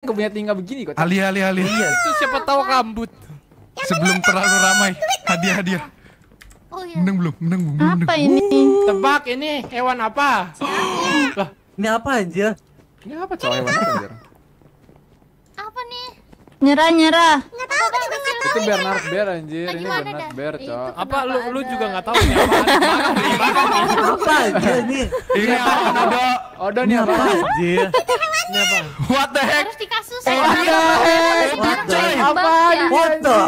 Gak punya tinggal begini kok. Alih, alih, alih. Iya. Itu siapa tahu rambut. Sebelum terlalu kan? ramai. Hadiah, hadiah. Oh iya. Menang belum? Menang belum? Menang. Apa ini? Tebak ini hewan apa? Lah, ini apa aja? Ini apa cowok hewan apa Nyerah nyerah. Nggak tahu aku juga nggak tahu. Itu Bernard Bear anjir, ini Bernard Bear, cok. Apa lu lu juga nggak tahu nih iya. apa? Iya, iya, apa aja nih? Ini ada Odo nih apa anjir? Ini apa? What the heck? What the heck? What the heck? What the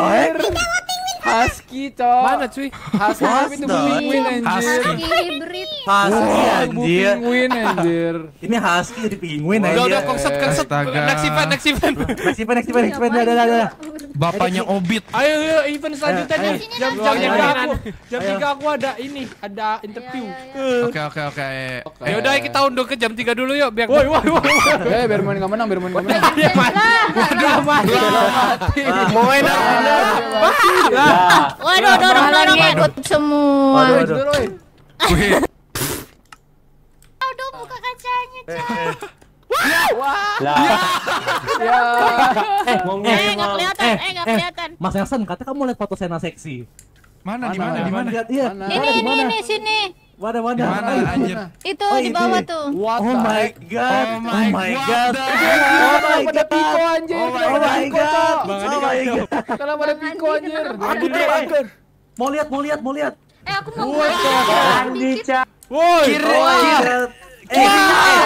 heck? Husky, Cok. Mana cuy? Husky tapi itu penguin anjir. Husky hybrid. Husky anjir. Penguin anjir. Ini Husky jadi penguin anjir. Udah udah konsep konsep next event next event. Next event next event next event dah dah dah. Bapaknya Obit. Ayo ayo event selanjutnya nih. Jam jam tiga aku. Jam tiga aku ada ini, ada interview. Oke oke oke. Ayo udah kita undur ke jam tiga dulu yuk biar. Woi woi woi. Eh biar main enggak menang, biar main enggak menang. Dia mati. mati. Mau main apa? Waduh, dorong, dorong, ikut semua. Waduh, Aduh, buka kacanya, eh, Cak. Eh. Wah. Lah. Ya. Eh, Eh, enggak gitu. kelihatan. Eh, enggak eh, kelihatan. Mas Yasen, katanya kamu lihat foto Sena seksi. Mana di mana di mana? Iya. Ini, ini, ini, sini. Mana mana? Mana anjir? Itu oh, di bawah itu. tuh. What oh my god. Oh, oh my, oh my god. god. Oh, oh my god. my god Oh my god. Oh my god. Kenapa ada piko anjir? Aku terangkan. Mau lihat, mau lihat, mau lihat. Eh aku mau. lihat Andi Cak. Woi. Kiri. Kiri. Kiri.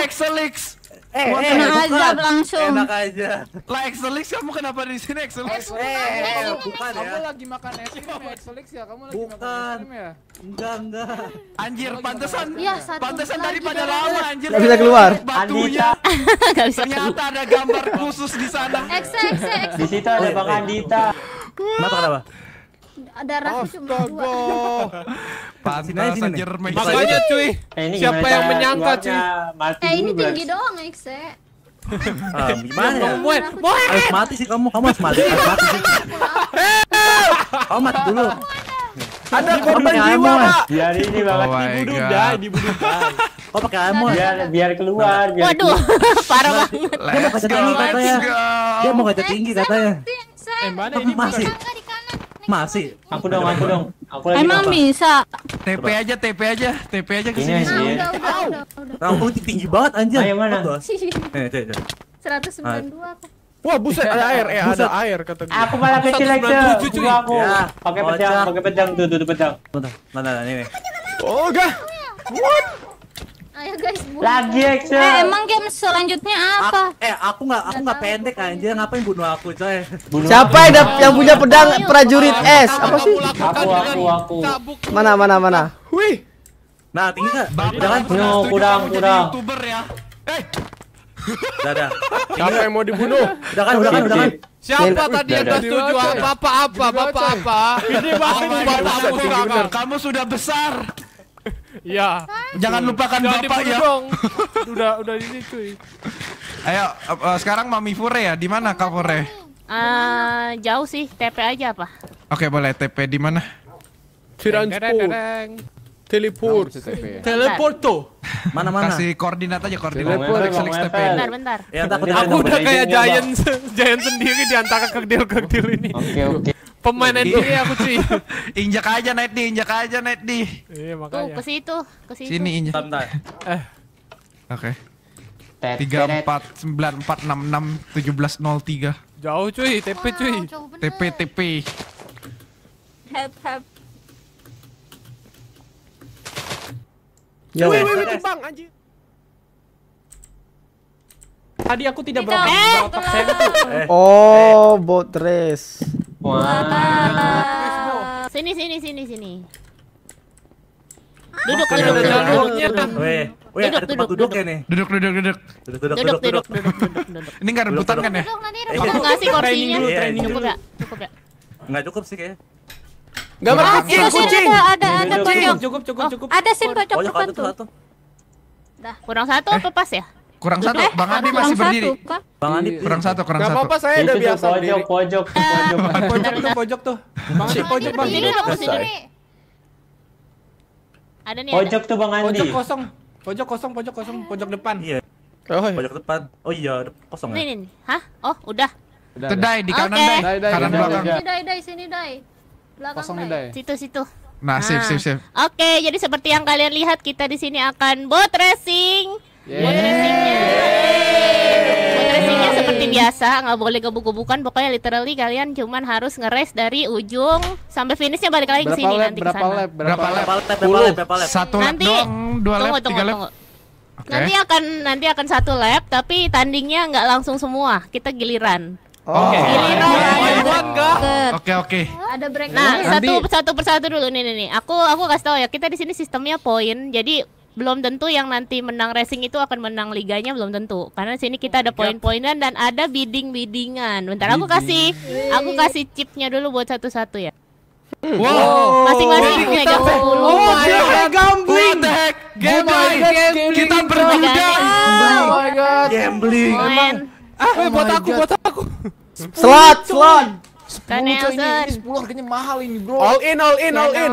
Kiri. Eh, Wah, eh, azab langsung. Enak aja. Lah Exelix kamu kenapa di sini Exelix? Eh eh, eh, eh, bukan eh. ya. Kamu lagi makan es krim ya Exelix ya? Kamu lagi bukan. makan es krim ya? Enggak, enggak. Anjir, pantesan. Ya? Iya, satu. Pantesan daripada lama anjir. Enggak bisa keluar. Batunya. Enggak bisa keluar. Ternyata ada gambar khusus di sana. Exe, Di situ ada Bang Andita. Kenapa kenapa? darahku cuma dua. Pantasan Jerman. Makanya cuy, eh, siapa yang menyangka cuy? Eh ini eh, tinggi doang, Ekse. Eh. Ah, gimana ya? Boy, boy. Harus mati sih kamu, kamu harus mati, harus mati sih. Kamu mati dulu. Ada korban jiwa, Pak. Biar ini oh banget dibunuh dah, dibunuh dah. Oh pakai amon. Biar biar keluar. Biar Waduh, parah banget. Dia mau kaca tinggi katanya. Dia mau kaca tinggi katanya. Eh, mana ini masih? Masih, aku dong, aku dong. Aku lagi Emang bisa. TP aja, TP aja, TP aja ke sini. Ini aja. Rambut tinggi banget anjir. Ayo mana? Eh, coy, Wah, buset ada air, eh ada air kata gue. Aku malah kecil aja. Gua aku. Ya. Pakai pedang, pakai pedang tuh, tuh pedang. mana mana ini Oh, gah. What? Ayo guys, bunuh. Lagi action. Eh, emang game selanjutnya apa? A eh, aku nggak aku nggak pendek anjir, ngapain bunuh aku, coy? Bunuh Siapa yang, oh, yang punya pedang oh, prajurit oh, es? Apa sih? Aku aku aku. Mana mana mana? Wih. Nah, tinggi enggak? Jangan bunuh kurang kurang. YouTuber ya. Eh. Dada. Siapa yang mau dibunuh? Udah kan, udah kan, udah kan. Siapa tadi yang gak setuju? apa apa? Bapak apa? Ini bapak apa? Kamu sudah besar. Iya. Jangan lupakan Jangan bapak ya. Dong. udah udah ini cuy. Ayo uh, sekarang Mami Fure ya. Di mana Kak Fure? Uh, jauh sih, TP aja apa? Oke, boleh TP di mana? Transport. Teleport. Ya? Teleporto. Mana mana. Kasih koordinat aja koordinat. Teleport. Select Bentar bentar. Ya, aku udah kayak giant giant sendiri di antara kegdil kegdil ini. Oke oke. Pemain NBA iya. aku cuy. injak aja naik di, injak aja naik di. Iya makanya. Tuh ke situ, ke situ. Sini injak. Eh. Oke. Tiga empat sembilan empat enam enam tujuh belas nol tiga. Jauh cuy, TP cuy. Wow, TP TP. Help help. Ya, wih, wih, terbang anjir. Tadi aku tidak berotak. Eh, Oh, bot race. Sini sini sini sini. Duduk duduk duduk duduk. Duduk duduk ya Duduk duduk duduk. Duduk duduk duduk duduk duduk. Ini enggak rebutan kan ya? Iya. Cukup kursinya? Cukup enggak? Cukup enggak? Enggak cukup sih kayaknya. Enggak berkucing, kucing. Ada ada ada Cukup cukup oh, cukup. Ada sin pojok depan tuh. Dah, kurang satu apa eh. pas ya? Kurang satu, eh, Bang Andi masih berdiri. Satu, Bang Andi iya. kurang satu, kurang Gak satu. Gak apa-apa saya udah biasa pojok, berdiri. Pojok, eh, pojok, pojok. pojok tuh, pojok tuh. Bang Andi pojok, Bang Andi. Ada nih. Pojok tuh Bang Andi. Pojok kosong. Pojok kosong, pojok kosong, pojok depan. Iya. Oh, iya. Pojok depan. Oh iya, kosong ya. Ini, Hah? Oh, udah. Udah, Dai, di kanan okay. Dai. Dai, kanan belakang. Sini Dai, Dai, sini Dai. Belakang Kosong Dai. Situ, situ. Nah, sip, nah. sip, sip. Oke, jadi seperti yang kalian lihat kita di sini akan boat racing Yeah. Buat seperti biasa, nggak boleh gebuk-gebukan. Pokoknya literally kalian cuman harus ngeres dari ujung sampai finishnya balik lagi ke sini nanti Berapa lap? Berapa lap? Berapa lap? Satu lap nanti, dua lap, tiga lap. Nanti akan nanti akan satu lap, tapi tandingnya nggak langsung semua. Kita giliran. Oh. Oke. Giliran. Oke oke. Ada break. Nah, satu satu persatu dulu nih nih. Aku aku kasih tau ya, kita di sini sistemnya poin. Jadi belum tentu yang nanti menang racing itu akan menang liganya belum tentu. Karena sini kita ada poin-poinan dan ada bidding-biddingan. Bentar aku kasih aku kasih chipnya dulu buat satu-satu ya. Wow, masing-masing ya sepuluh. Oh, oh my gambling. What the heck? Game gambling. Kita berjuda. Oh, oh my god. Gambling. Emang. Ah, oh eh, buat aku, buat aku. Slot, slot. Kan, sepuluh ini, sepuluh harganya mahal ini bro. All in, all in, all in.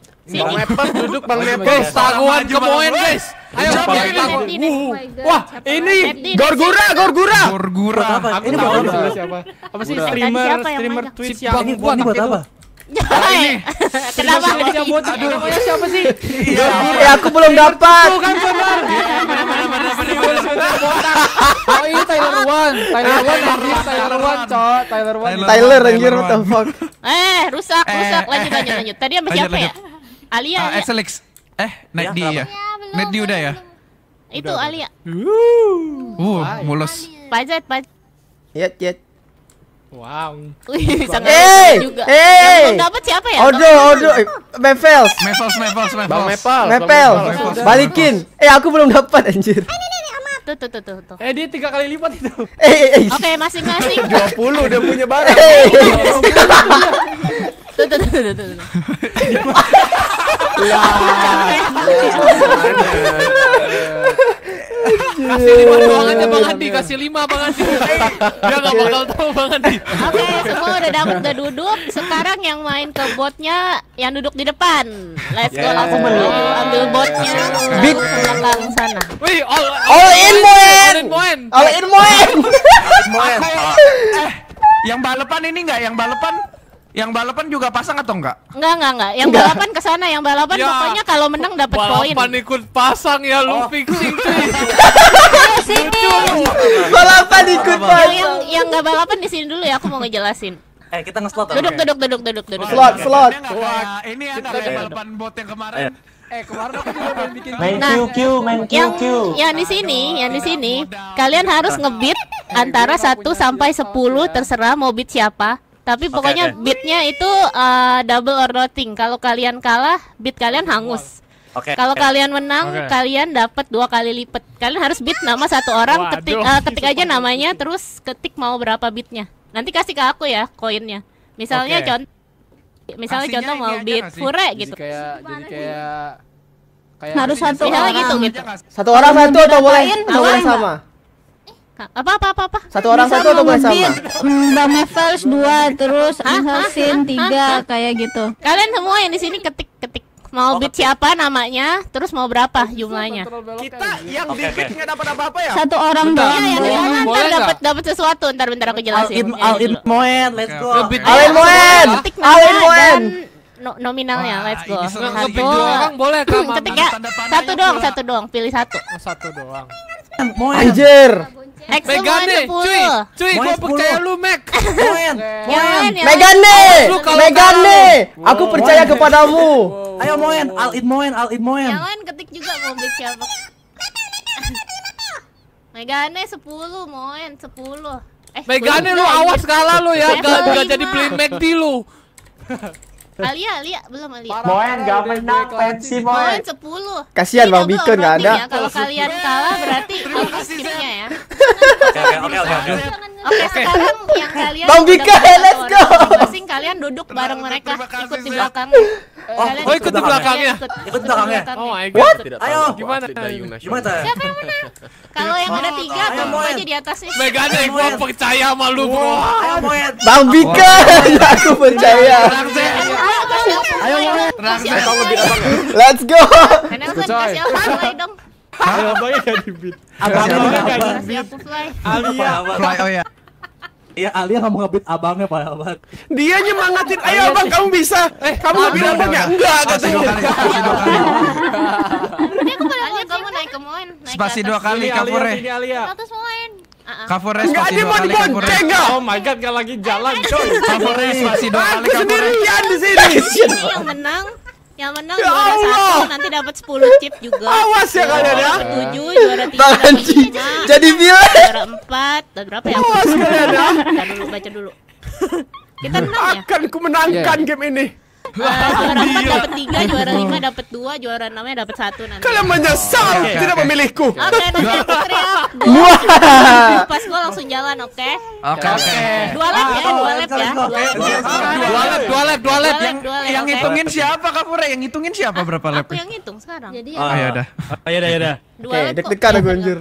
Bang duduk Bang Guys, taguan guys. Ayo Wah, ini Gorgura, Gorgura. Gorgura. Ini buat apa? Siapa? Apa sih streamer streamer Twitch yang Bang buat apa? ini. Kenapa? Namanya siapa sih? Ya aku belum dapat. Bukan Tyler ini Tyler One, Tyler One, Tyler One, cok, Tyler One. Tyler Tyler what Tyler Eh, rusak, rusak. Lanjut lanjut Tadi sampai Tyler Alia. Uh, Alex. Eh, Net ya, di ya. Net di udah ya. Itu udah, Alia. Uh, uh mulus. Pajet, pajet, Yet, yet. Wow. Bisa sangat hey, juga. Hey. Yang dapat siapa ya? Odo, Odo. Mevels. Mevels, Mevels, Mevels. Bang Mepal. Balikin. Eh, aku belum dapat anjir. Tuh, tuh, tuh, tuh, tuh. Eh, dia tiga kali lipat itu. Eh, eh, eh. Oke, masing-masing. 20 udah punya barang. Eh. Tuh, tuh, tuh, tuh, tuh. Kasih lima doang aja Bang Andi, kasih lima Bang Andi. Dia nggak bakal tahu Bang Andi. Oke, okay, semua udah dapat udah duduk. Sekarang yang main ke botnya yang duduk di depan. Let's go yeah. langsung ambil botnya Big. ke sana. Wih, all, all, all in Moen. All in Moen. All in Moen. Ya? Eh, yang balapan ini nggak? Yang balapan? Yang balapan juga pasang atau enggak? Enggak, enggak, enggak. Yang enggak. balapan ke sana, yang balapan ya, pokoknya kalau menang dapat poin. Balapan ikut pasang ya lu oh. fixing iya sih. balapan ikut pasang. Yang yang enggak balapan di sini dulu ya aku mau ngejelasin. Eh kita ngeslot duduk, duduk, duduk, duduk, duduk. Slot, slot. Wah, ini ada balapan bot yang kemarin. Eh kemarin aku juga bikin main nah, QQ, main QQ. Yang, yang di sini, yang di sini kalian harus ngebit antara 1 sampai 10 terserah mau bit siapa. Tapi pokoknya okay. beatnya itu uh, double or nothing. Kalau kalian kalah, beat kalian hangus. Okay. Kalau okay. kalian menang, okay. kalian dapat dua kali lipat. Kalian harus beat nama satu orang, Waduh, ketik uh, ketik aja namanya, terus ketik mau berapa bitnya. Nanti kasih ke aku ya koinnya. Misalnya okay. contoh, misalnya Kasihnya contoh mau beat Fure gitu. jadi kayak kayak harus satu orang gitu Satu gitu. orang satu atau boleh atau boleh sama? apa apa apa apa satu orang bisa satu atau boleh sama mbak Mevels dua terus Angelsin tiga kayak gitu kalian semua yang di sini ketik ketik mau oh, beat siapa namanya terus mau berapa jumlahnya kita ya. yang okay, di beat nggak dapat apa apa ya satu orang doang ya, yang di ntar kan dapat dapat sesuatu ntar bentar aku jelasin Alin iya, gitu. Moen let's go Alin Moen Alin Moen no, nominalnya Wah, let's go satu orang boleh ketik ya satu doang satu doang pilih satu oh, satu doang Anjir. Megane, cuy, cuy, gua percaya lu Mac. Moen, Moen. Megane, Megane, aku percaya kepadamu. Ayo Moen, I'll eat Moen, I'll eat Moen. Jangan ketik juga mau beli siapa. Megane 10, Moen 10. Eh, Megane lu awas kalah lu ya, enggak jadi beli McD lu. Alia, Alia belum Alia. Moen gak menang pensi Moen. Moen 10. Kasihan Bang iya Bikon gak ada. Ya. Kalau kalian kalah berarti ya? oke sininya ya. Oke oke oke oke. sekarang yang kalian Bang Bika, let's go. Masing kalian duduk bareng mereka ikut di belakang. Oh, oh ikut ya. di belakangnya. Ikut di belakangnya. Oh my god. Ayo gimana? Gimana? Siapa yang menang? Kalau yang ada tiga kamu aja di atasnya. Megane eh, gua percaya sama lu bro. Bang Bika aku percaya. Tenang, kamu lebih abang. Let's go. Kenapa kasih dong? Abangnya gak di beat. Abangnya gak di beat. Alia. Fly, oh ya. Iya Alia kamu ngebit abangnya pak abang. Dia nyemangatin, ayo abang kamu bisa. Eh kamu ngebit abang ya? Enggak katanya. kamu naik ke moin. Spasi dua kali kapure. Ini Alia. Atas Kavores Enggak dua kali dibonceng enggak? Oh my god, gak lagi jalan, coy. Kavores masih dua kali Aku sendirian di sini. Yang menang yang menang ya juara Allah. satu nanti dapat 10 chip juga. Awas ya kalian ya. Tujuh juara tiga. Jadi bilang. Juara empat dan berapa ya? Awas kalian ya. Baca dulu, baca dulu. Kita menang ya. Akan ku menangkan iya. game ini juara empat dapat tiga, juara lima dapat dua, juara enamnya dapat satu nanti. Kalian menyesal okay, tidak okay. memilihku. Oke, okay, nanti aku teriak. Wah. Pas gue langsung jalan, oke? Oke. Oke. Dua lap ya, dua lap ya. ya. Dua lap, dua lap, dua lap. Yang yang ngitungin siapa pura Yang hitungin siapa berapa lap? Aku yang hitung sekarang. Jadi Oh, ya udah. Oh, ya udah, ya udah. Dua lap. Dek-dekan aku anjur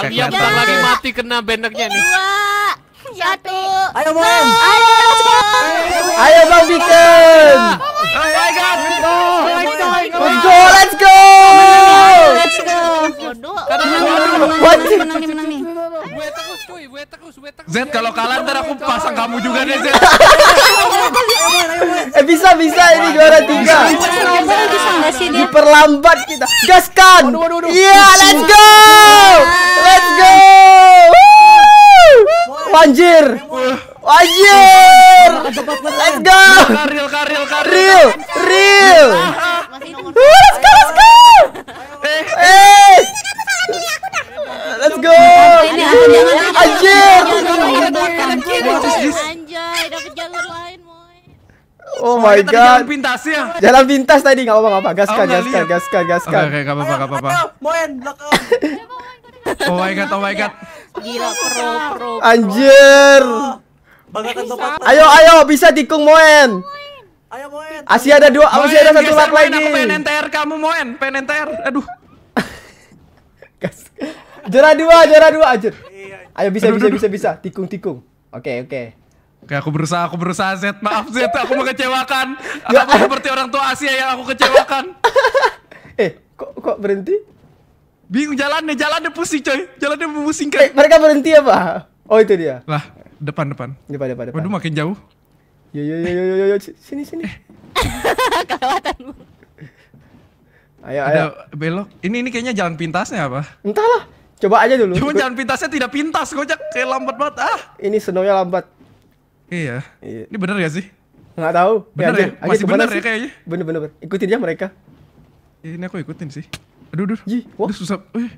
Abi yang lagi mati kena bendeknya nih satu. Ayo Ayo. Ayo Bang Bikin. Oh my god. Let's go. Let's go. Let's go. cuy, Z kalau kalah ntar aku pasang kamu juga deh Z. Eh bisa bisa ini juara tiga. Diperlambat kita. Gaskan. Iya, let's go. Let's go. Wanjir. Wanjir. Let's go. Real, real, real. Real. Let's go, let's go. Eh. Let's go. Anjir. Oh my god. Jalan pintas ya. Jalan pintas tadi enggak apa-apa, gaskan, gaskan, gaskan, gaskan. Oke, enggak apa-apa, enggak apa-apa. Moen, Oh my god, oh my god. Gila pro pro. Anjir. ayo ayo bisa tikung Moen. Ayo Moen. Masih ada dua, masih ada satu lap lagi. kamu Moen, pengen NTR. Aduh. jera dua, jera dua anjir. Iya, iya. Ayo bisa bisa bisa bisa tikung tikung. Oke oke. Oke aku berusaha, aku berusaha Z, maaf Z, aku mengecewakan. Ya. Aku seperti orang tua Asia yang aku kecewakan. eh, kok kok berhenti? Bingung jalan deh jalan deh pusing coy. deh pusing eh, Mereka berhenti apa? Oh itu dia. Lah, depan depan. Depan depan depan. Waduh makin jauh. Yo yo yo yo yo, sini sini. Eh. Kelewatan. Ayo Ada ayo. Belok. Ini ini kayaknya jalan pintasnya apa? Entahlah. Coba aja dulu. Cuma jalan pintasnya tidak pintas, kocak kayak lambat banget ah. Ini senonya lambat. Iya. iya. Ini bener gak sih? Nggak tahu. Bener ya? Masih bener ya kayaknya. Bener bener. Ikutin aja ya mereka. Ini aku ikutin sih. Aduh, aduh. Ji, wah. Aduh, susah. Eh, eh.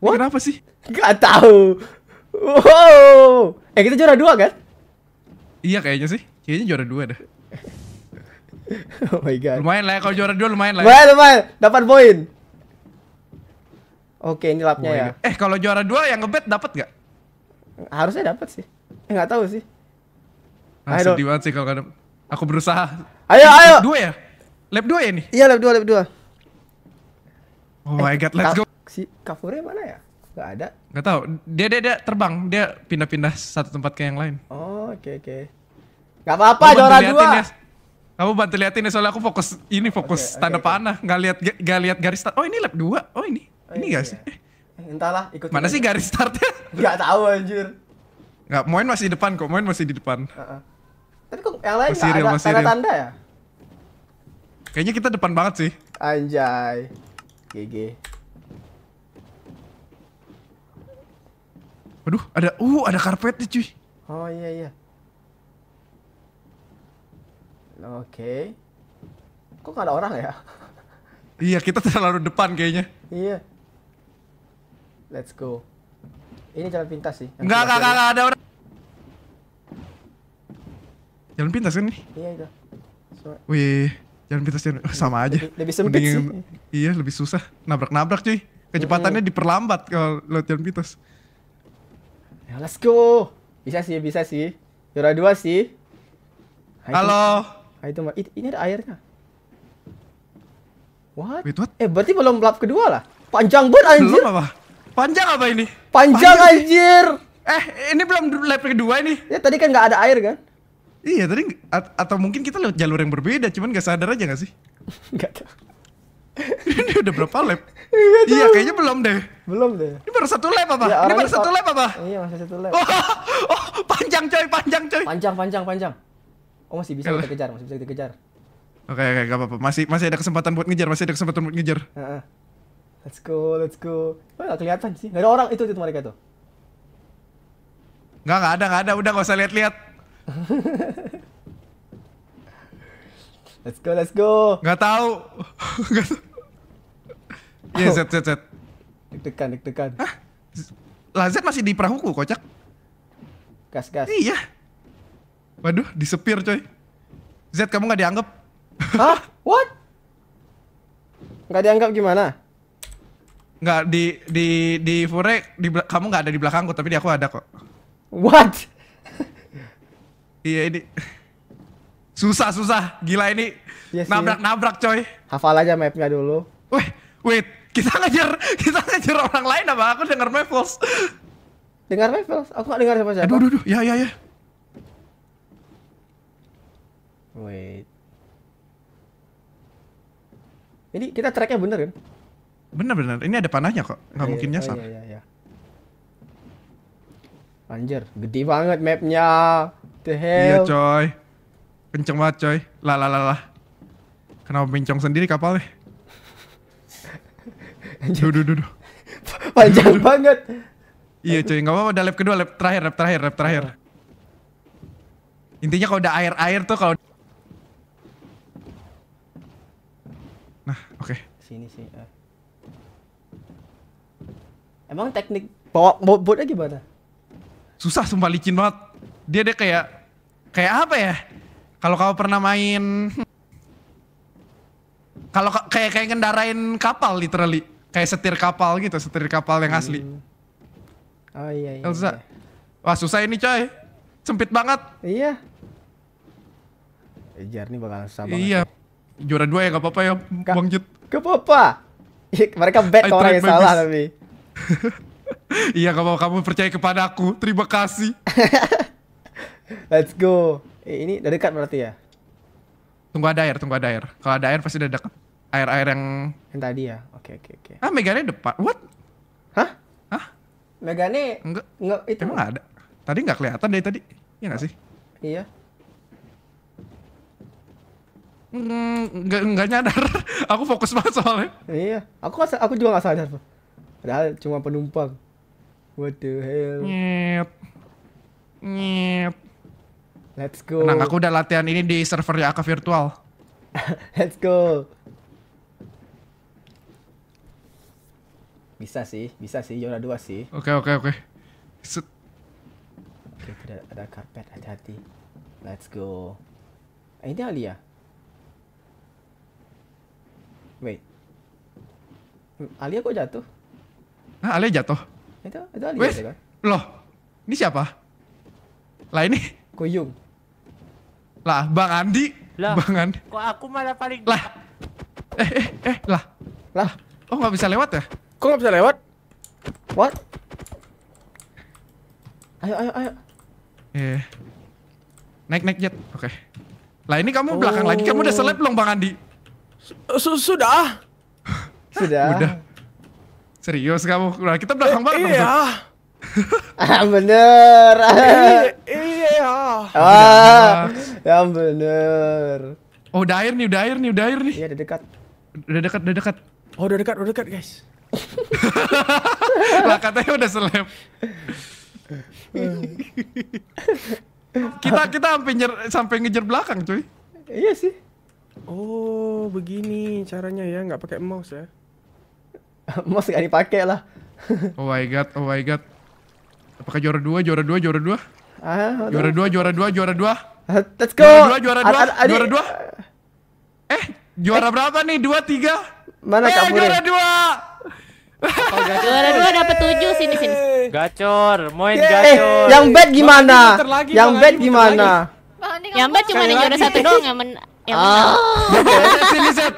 What? Kenapa sih? Gak tahu. Wow. Eh, kita juara dua kan? Iya kayaknya sih. Kayaknya juara dua dah. oh my god. Lumayan lah, ya, kalau juara dua lumayan lah. Ya. Lumayan, lumayan. Dapat poin. Oke, ini lapnya oh ya. God. Eh, kalau juara dua yang ngebet dapat gak? Harusnya dapat sih. Eh, nggak tahu sih. Ah, sedih banget sih kalau kadang. Aku berusaha. Ayo, ayo. Dua ya? Lab dua ya nih? Iya, lab dua, lab dua. Oh eh, my god, let's go. Si Kafure mana ya? Gak ada. Gak tau. Dia dia dia terbang. Dia pindah-pindah satu tempat ke yang lain. Oh oke okay, oke. Okay. Gak apa-apa. Ada orang dua. Ya. Kamu bantu liatin ya soalnya aku fokus ini fokus okay, tanda okay, panah. Okay. Gak lihat gak lihat garis start. Oh ini lap dua. Oh ini. Oh, ini iya, gak Iya. Eh, entahlah. Ikut. Mana sih garis startnya? gak tau, anjir. Gak, Moin masih di depan kok. Moin masih di depan. Uh -uh. Tapi kok yang lain masih gak ada tanda-tanda ya? Kayaknya kita depan banget sih. Anjay. GG. Waduh, ada uh ada karpet karpetnya cuy. Oh iya iya. Oke. Okay. Kok gak ada orang ya? iya, kita terlalu depan kayaknya. Iya. Let's go. Ini jalan pintas sih. Enggak, enggak, enggak ada orang. Jalan pintas kan nih? Iya, itu. Iya. Wih jangan pintas jalan sama aja lebih, lebih Mending, sih iya lebih susah nabrak-nabrak cuy kecepatannya mm diperlambat kalau lewat jalan pintas ya, let's go bisa sih bisa sih juara dua sih nah, halo Hai, nah, itu, mah ini ada airnya What? Wait, what? Eh berarti belum lap kedua lah. Panjang banget anjir. Belum apa? Panjang apa ini? Panjang, Panjang anjir. Eh ini belum lap kedua ini. Ya tadi kan nggak ada air kan? Iya tadi at atau mungkin kita lewat jalur yang berbeda, cuman gak sadar aja gak sih? Gak tahu. ini udah berapa lap? Gak iya kayaknya belum deh. Belum deh. Ini baru satu lap apa? Ya, ini baru satu lap apa? Iya masih satu lap. Oh, oh, panjang coy, panjang coy. Panjang, panjang, panjang. Oh masih bisa kita kejar, masih bisa kita kejar. Oke, okay, oke, okay, gak apa-apa. Masih masih ada kesempatan buat ngejar, masih ada kesempatan buat ngejar. Let's go, let's go. Wah, gak kelihatan sih. Gak ada orang itu itu mereka tuh. Gak, gak ada, gak ada. Udah gak usah lihat-lihat. let's go, let's go. Gak tau. Iya, Z, Z, Z. Dek-dekan, dek-dekan. Hah? Lazet masih di perahu perahuku, kocak. Gas, gas. Iya. Waduh, disepir coy. Z, kamu gak dianggap. Hah? What? Gak dianggap gimana? Gak di di di Fure di kamu gak ada di belakangku tapi di aku ada kok. What? Iya ini susah susah gila ini yes, iya nabrak nabrak coy. Hafal aja mapnya dulu. Wih, wait kita ngejar kita ngejar orang lain apa? Aku dengar Mavels. Dengar Mavels? Aku gak dengar siapa siapa. Aduh, aduh, aduh. ya ya ya. Wait. Ini kita tracknya bener kan? Bener bener. Ini ada panahnya kok. Gak oh, iya, mungkin iya, nyasar. Oh, iya, iya, iya. Anjir, gede banget mapnya the iya, hell? Iya coy. Kenceng banget coy. Lah lah lah lah. Kenapa mencong sendiri kapalnya? duh duh duh. duh. Panjang banget. Iya coy, gak apa-apa udah lap kedua, lap terakhir, lap terakhir, lap terakhir. Intinya kalau udah air-air tuh kalau Nah, oke. Okay. Sini sih. Ah. Uh. Emang teknik bawa bawa boatnya gimana? Susah sumpah licin banget. Dia deh kayak kayak apa ya? Kalau kau pernah main kalau kayak kayak ngendarain kapal literally, kayak setir kapal gitu, setir kapal yang asli. Hmm. Oh iya iya. Elsa. Iya. Wah, susah ini, coy. Sempit banget. Iya. Ejar eh, nih bakalan susah banget. Iya. Juara dua ya gak apa-apa ya, gak, Bang Jut. Gak apa-apa. Iya, mereka bet orang yang salah tapi. iya, kamu kamu percaya kepada aku. Terima kasih. Let's go. Eh, ini udah dekat berarti ya? Tunggu ada air, tunggu ada air. Kalau ada air pasti udah dekat. Air-air yang... Yang tadi ya? Oke, okay, oke, okay, oke. Okay. Ah, Megane depan. What? Hah? Hah? Megane... Enggak. Enggak, itu. Emang ada? Tadi enggak kelihatan dari tadi. Iya nggak sih? Iya. Enggak hmm, mm, nggak nyadar. aku fokus banget soalnya. Iya. Aku aku juga nggak sadar. Padahal cuma penumpang. What the hell? Nyet. Nyet. Let's go. Tenang, aku udah latihan ini di server Aka virtual. Let's go. Bisa sih, bisa sih, Yora dua sih. Oke, okay, oke, okay, oke. Okay. Set. Oke, okay, ada karpet, hati-hati. Let's go. Eh, ini Alia. Ya? Wait. Alia kok jatuh? Nah Alia jatuh? Itu, itu Alia ya, Wait. kan? Loh, ini siapa? Lah ini? Kuyung. Lah, Bang Andi. Lah, Bang Andi. Kok aku malah paling Lah. Eh, eh, eh, lah. Lah. Oh, nggak bisa lewat ya? Kok nggak bisa lewat? What? Ayo, ayo, ayo. Eh. Naik, naik jet. Oke. Okay. Lah, ini kamu belakang lagi. Kamu udah seleb belum, Bang Andi? Sudah. Sudah. Serius kamu? Nah, kita belakang eh, bareng. Iya. Ah, bener. Ah, ya bener. Oh, udah air nih, udah air nih, udah air nih. Iya, udah dekat. Udah dekat, udah dekat. Oh, udah dekat, udah dekat, guys. lah katanya udah selep. kita kita sampai nyer, sampai ngejar belakang, cuy. Iya sih. Oh, begini caranya ya, nggak pakai mouse ya. mouse gak dipakai lah. oh my god, oh my god. Apakah juara dua, juara dua, juara dua? Ah, juara dua, juara dua, juara dua. Ah, let's go. Juara dua, juara dua, adi, juara dua. Eh, juara eh. berapa nih? Dua, tiga. Mana eh, kamu? Juara dua. Oh, juara dua dapat tujuh sini sini. Eh. Gacor, main yeah. gacor. Eh, yang bet gimana? Lagi, yang bet gimana? Yang bet cuma yang juara satu doang yang men. Yang ah. sini set,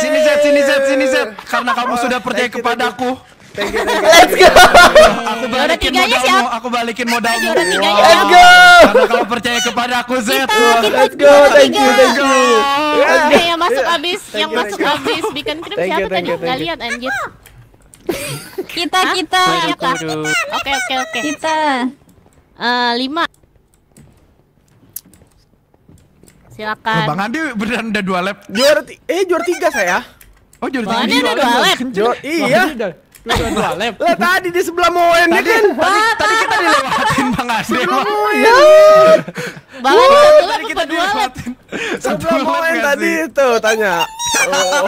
sini set, sini set, sini set. Karena kamu oh, sudah percaya kepadaku. Let's go. Aku balikin modalmu, siap. aku balikin modalmu. Let's go. Karena kau percaya kepada aku Z. Kita, kita, Let's go. Thank you, thank you. Oke, yang masuk habis, yang masuk habis bikin krim siapa tadi? nggak lihat anjir. Kita, kita. Oke, oke, oke. Kita. Eh, lima. Silakan. Oh, Bang Andi beneran udah dua lap. Juara eh juara tiga saya. Oh juara tiga. Iya. Bang Andi udah dua lap. iya. Lah tadi di sebelah Moen ya kan? Tadi, kita dilewatin Bang Ade. Sebelah Moen. Bang tadi kita dilewatin. Sebelah Moen tadi itu tanya. Oh.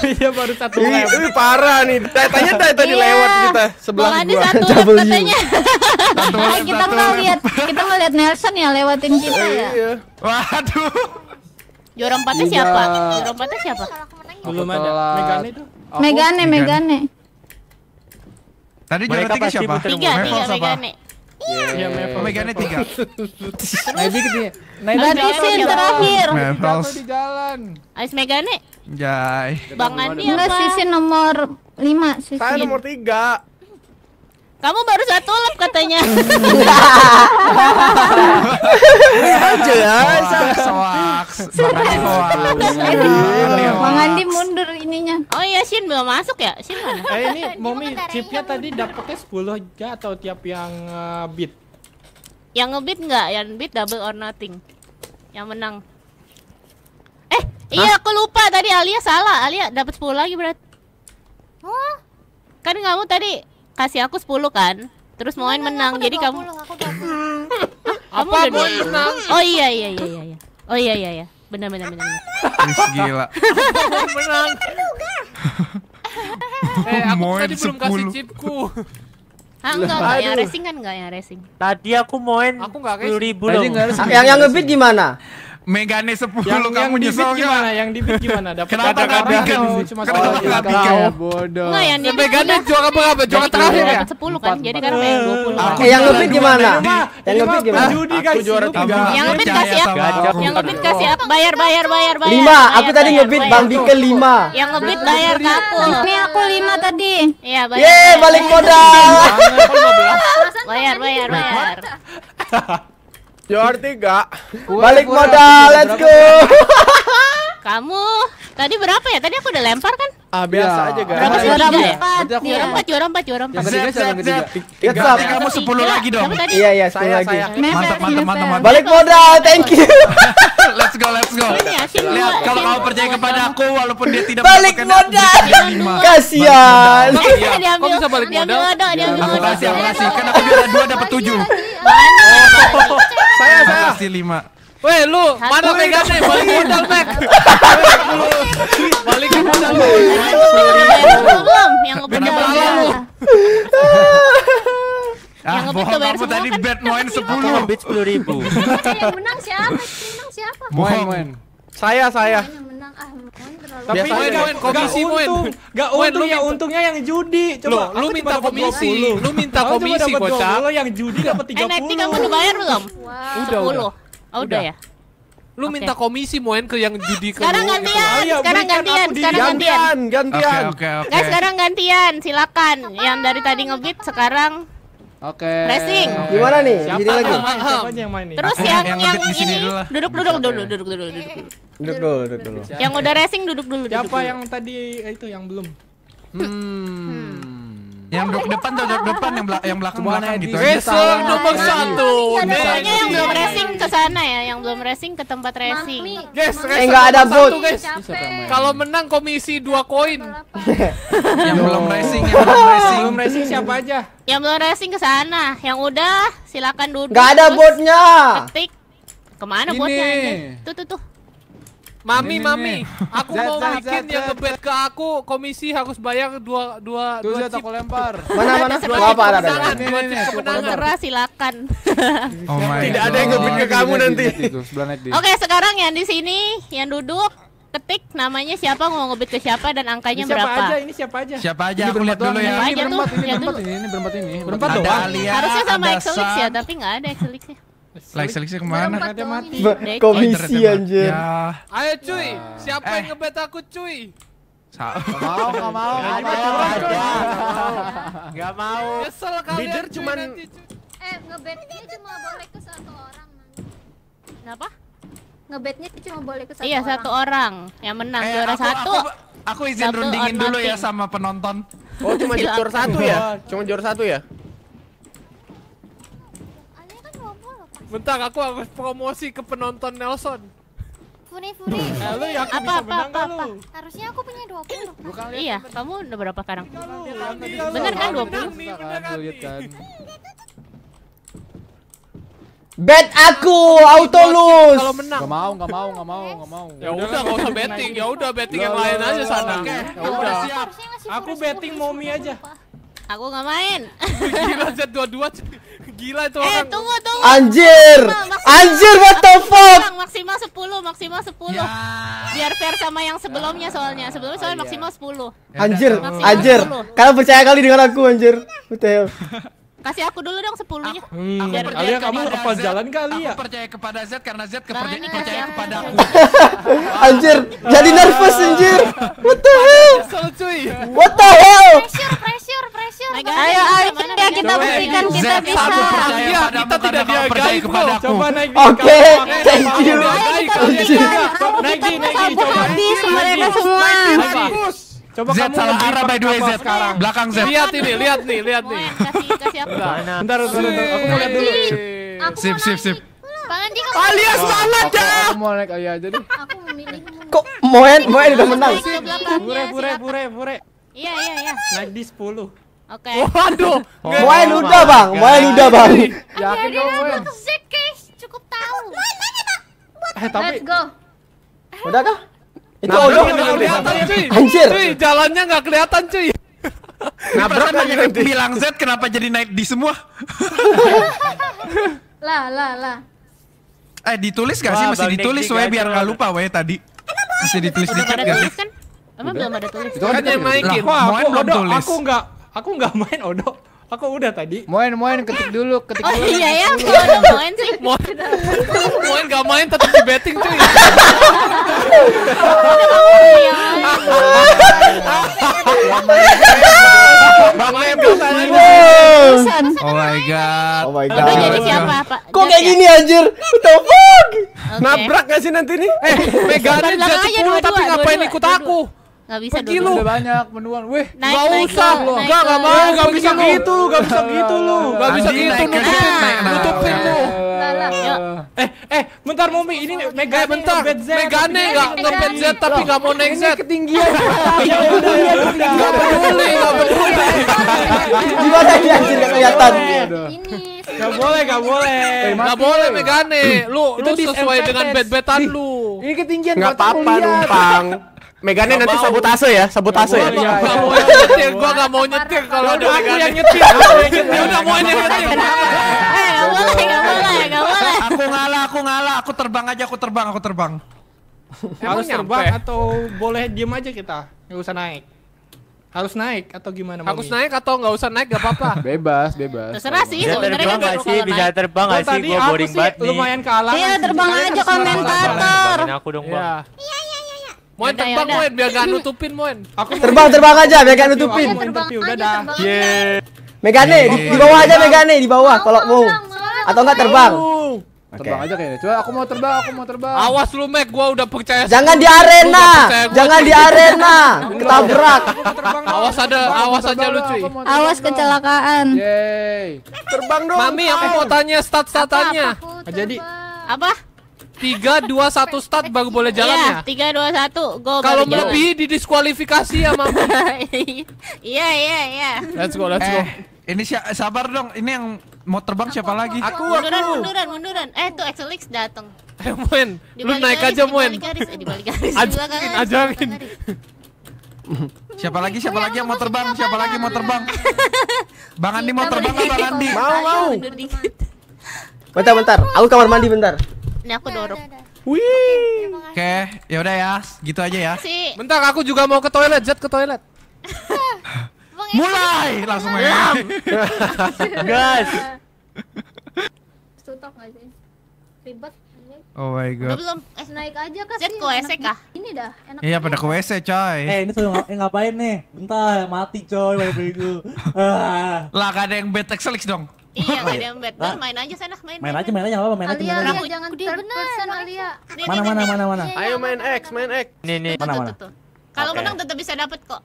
Iya baru satu lewat Ini parah nih. Iya. tanya dari tadi lewat kita sebelah dua satu katanya. Eh, kita ngeliat kita ngeliat Nelson ya lewatin kita ya. Iya. Waduh. Juara empatnya siapa? Juara iya. empatnya siapa? Belum ada. Megane itu. Megane, Megane. Tadi juara tiga siapa? Tiga, tiga, Megane. Iya, iya Megane tiga. tiga, tiga, tiga, tiga, terakhir. tiga, di jalan. Ais Megane. Jai. Bang Andi apa? tiga, tiga, nomor lima, tiga, Saya nomor tiga. Kamu baru satu lap katanya. Bang Andi mundur ininya. Oh iya Shin belum masuk ya? Shin mana? Eh ini Momi chipnya tadi dapetnya sepuluh aja atau tiap yang ngebit? Eh, yang ngebit enggak? Yang beat double or nothing. Yang menang. Eh, iya aku lupa tadi Alia salah. Alia dapat sepuluh lagi berat. Oh. Kan kamu tadi kasih aku 10 kan terus Moen menang aku jadi 20, kamu kamu apa menang oh iya, iya iya iya iya oh iya iya iya benar benar benar gila menang eh aku tadi 10. belum kasih chipku Ah enggak, enggak yang racing kan enggak yang racing. Tadi aku main aku enggak ribu loh. Yang yang ngebit gimana? Megane 10 yang, kamu yang nyesel gak? Gimana? Yang di beat gimana? Dapat kenapa gak bikin? Cuma kenapa gak bikin? Bodoh. Enggak yang ya, ya, di Megane apa? berapa? Juara terakhir ya? Dapat 10 kan. Jadi karena kan. yang 20. Aku kan. yang lebih gimana? Yang lebih gimana? Aku juara 3. Yang lebih kasih apa? Yang lebih kasih apa? Bayar bayar bayar bayar. 5. Aku tadi ngebit Bang Dike 5. Yang lebih bayar ke aku. Ini aku 5 tadi. Iya, bayar. Ye, balik modal. Bayar bayar bayar. Juara tiga. Balik modal, let's go. Kamu tadi berapa ya? Tadi aku udah lempar kan? Ah biasa ya. aja guys. Berapa sih juara empat? Juara empat, juara empat, juara kan empat. Tiga, tiga, tiga. Tiga. kamu sepuluh lagi dong. Iya iya sepuluh lagi. Mantap mantap mantap mantap. Balik modal, thank you. Let's go, let's go. Ya, Lihat kalau kamu percaya kepada aku walaupun dia tidak balik modal. Kasihan. Kamu bisa balik iya. modal? Aku kasih, aku kasih. Karena aku bilang dua dapat tujuh. Oh. Mana? saya saya pasti lima Weh lu mana pegangnya balik modal Mac balik modal yang ngebet yang lu yang ah, ngebet ke bayar tadi kan? bet moin sepuluh bet sepuluh ribu Yang menang siapa? Yang menang siapa? Moin saya saya. Ah, Tapi Biasanya moin, komisi moin. Gak untung moin, ya untungnya yang judi. Coba lu, lu minta komisi. Lu minta komisi kocak. Lu yang judi dapat 30. NFT kamu udah bayar belum? Udah, udah. Oh, udah ya. Lu okay. minta komisi moen ke yang judi ke Sekarang gantian, gitu. sekarang gantian, sekarang gantian. Gantian, gantian. Oke, oke, oke. sekarang gantian, silakan. Apa? Yang dari tadi ngebit sekarang Oke. Okay. Racing. Okay. Gimana nih? Siapa, Jadi lagi. Siapa yang main nih? Terus yang yang, yang, yang ini duduk-duduk dulu, duduk-duduk dulu, duduk-duduk. Duduk dulu, duduk dulu. Yang udah racing duduk dulu. Siapa yang tadi eh, itu yang belum? Hmm. Hmm. hmm. Yang duduk depan tuh duduk depan yang belakang yang belakang belakang gitu. Racing nomor iya, satu. Biasanya iya, iya, yang belum racing ke sana ya, yang belum racing ke tempat racing. Eh, guys, eh, enggak ada bot Kalau menang komisi dua koin. yang belum racing, yang belum racing. belum racing siapa aja? Yang belum racing ke sana, yang udah silakan duduk. Enggak ada botnya. Ketik. Kemana botnya? Tuh tuh tuh. Mami, ini, mami, ini. aku zat, mau zat, bikin zat, yang ngebet ke aku, komisi harus bayar dua dua Tuh, dua chip. aku lempar. Mana mana? Dua apa ada Dua chip kemenangan. silakan. Oh my Tidak God. ada yang ngebet ke kamu nanti. Oke, sekarang yang di sini yang duduk ketik namanya siapa mau ngebet ke siapa dan angkanya ini siapa berapa. Aja, ini siapa aja? Siapa aja? Ini berempat dulu ya. Ini berempat, ini berempat, ini berempat ini. Berempat doang. Harusnya sama Excelix ya, tapi nggak ada Exelix ya. Like seleksi kemana? Kan dia mati. Komisi oh, anjir. Ya. Ayo cuy, ah. siapa eh. yang ngebet aku cuy? Gak mau, gak mau, gak mau, gak mau. Nyesel kalian cuy cuman Eh, ngebetnya cuma boleh ke satu orang Kenapa? Ngebetnya cuma boleh ke satu iya, orang Iya, satu orang yang menang eh, juara aku, satu aku, izin rundingin dulu ya sama penonton Oh, cuma juara satu ya? Cuma juara satu ya? Bentar, aku harus promosi ke penonton Nelson. Funi, Funi. Eh, lu yang apa, bisa apa, menang apa, apa, apa? Harusnya aku punya 20. Ya, iya, kan? iya, kamu udah berapa sekarang? Kan Bener kan 20? Bener kan? Bet aku auto lose. Kalau menang. Gak mau, gak mau, gak mau, gak mau. Ya udah enggak usah betting. Ya udah betting yang lain aja sana. Oke. udah. Siap. Aku betting Momi aja. Aku nggak main. Gila aja dua-dua. Gila itu eh, orang. Eh, tunggu, tunggu. Anjir. Maksimal, Anjir what the fuck? Maksimal sepuluh, maksimal sepuluh. Ya. Biar fair sama yang sebelumnya soalnya. Sebelumnya soalnya oh, iya. maksimal sepuluh. Ya, anjir, maksimal anjir. 10. Kalian percaya kali dengan aku anjir. Betul. Kasih aku dulu dong sepuluhnya. Hmm. Biar kalian kamu Z, jalan kali ya. Aku percaya kepada Z karena Z kepercayaan Bang, percaya ya. kepada aku. anjir, jadi nervous anjir. What the hell? What the hell? Pressure, pressure pressure. Ayo, ayo, kita kita buktikan kita bisa. Iya, aku percaya kita tidak dihargai bro. Coba naik di. Oke, thank you. Thank you. Naik di, naik di. Coba habis mereka semua. Bagus. Coba Z kamu salah arah by the way Z sekarang. Belakang Z. Lihat ini, lihat nih, lihat nih. Kasih, Bentar, bentar, bentar. Aku mau lihat dulu. Sip, sip, sip. Alias banget dah. Aku mau naik aja jadi. Aku memilih. Kok Moen, Moen udah menang. Bure, bure, bure, bure. Iya, iya, iya. Naik di 10. Oke. Okay. Oh, waduh. Oh, Muay luda bang, muay luda bang. Yakin kamu muay. Cukup tahu. Eh tapi. Let's go. Udah kah? Itu nah, udah nggak kelihatan cuy. Anjir. Cuy jalannya nggak kelihatan cuy. Nabrak aja yang bilang Z kenapa jadi naik di semua? lah lah lah. Eh ditulis gak sih? Mesti ditulis weh, biar gak lupa we tadi. Mesti ditulis di chat gak sih? Emang belum ada tulis. Itu kan yang naikin. Aku belum tulis. Aku nggak aku nggak main Odo. Aku udah tadi. Main, main oh. ketik dulu, ketik oh, dulu. Oh iya ya, udah main sih. Main, main nggak main tetap di betting cuy. Oh my god. Oh my god. Odo jadi siapa, Pak? Kok kayak gini anjir? What the fuck? Nabrak gak sih nanti nih? Eh, Mega ada 10 tapi ngapain ikut aku? Gak bisa Pergi lu. Udah banyak menuan. Weh, naik, gak usah usah. Gak gak mau. Gak bisa gitu, gitu lu, gak bisa gitu lu. Gak bisa gitu nutupin, nutupin lu. Eh, eh, bentar Mumi, ini Mega bentar. Megane enggak ngepet Z tapi gak mau naik Z. ketinggian. Ya udah, ya udah. peduli, Gak peduli. Gimana dia anjir kelihatan. Ini Gak boleh, gak boleh. Gak boleh eh, Megane. Lu lu sesuai dengan bet-betan lu. Ini ketinggian Gak apa-apa numpang. Megane nanti mau. sabotase ya, sabotase ya. Gua enggak mau nyetir, mau nyetir kalau ada aku yang nyetir. Dia udah mau nyetir. Eh, enggak boleh, enggak boleh, enggak boleh. Aku ngalah, aku ngalah, aku terbang aja, aku terbang, aku terbang. Harus terbang atau boleh diem aja kita? Enggak usah naik. Harus naik atau gimana? Harus naik atau nggak usah naik gak apa-apa. Bebas, bebas. Terserah sih. Bisa terbang nggak sih? Bisa terbang nggak sih? Gue boring banget nih. Lumayan kalah. Iya terbang aja iya. komentator. Aku dong bang. Iya. Moen terbang Moen biar gak nutupin Moen. terbang terbang aja biar gak nutupin. Tapi udah dah. Ye. Megane di bawah aja Megane di bawah kalau mau. Atau enggak terbang. Terbang aja kayaknya. Coba aku mau terbang, aku mau terbang. Awas lu Meg, gua udah percaya. Jangan di arena. Jangan di arena. Ketabrak. Awas ada, awas aja lu cuy. Awas kecelakaan. Yeay. Terbang dong. Mami, aku mau tanya stat-statannya. Jadi apa? tiga dua satu start baru boleh iya, jalan ya tiga dua satu go kalau melebihi didiskualifikasi ya mam iya iya iya let's go let's go eh, ini si sabar dong ini yang mau terbang aku, siapa aku, lagi aku, aku munduran munduran munduran eh tuh Exelix datang eh Muen lu naik garis, aja Muen di balik garis eh, di balik garis ajarin ajarin Siapa lagi? Siapa lagi yang mau terbang? Siapa lagi mau terbang? Bang Andi mau terbang apa Bang Andi? Mau mau. Bentar bentar, aku kamar mandi bentar ini aku dorong. Wih. Oke, ya udah ya, gitu aja ya. Bentar, aku juga mau ke toilet, jet ke toilet. Mulai langsung aja. Guys. Tutup enggak sih? Ribet. Oh my god. Udah belum es naik aja kah? Set ke WC kah? Ini dah enak. Iya pada ke WC e, coy. Eh ini tuh eh, ngapain nih? Bentar mati coy wifi itu. Ah. Lah gak ada yang betek selix dong. Iya gak oh, ada yang bet iya. nah, main aja sana main. Main, aja main aja apa main aja. Alia, jangan dia benar Alia. Mana mana mana mana. Ayo main X, main X. Nih nih mana mana. Kalau menang tetap bisa dapat kok.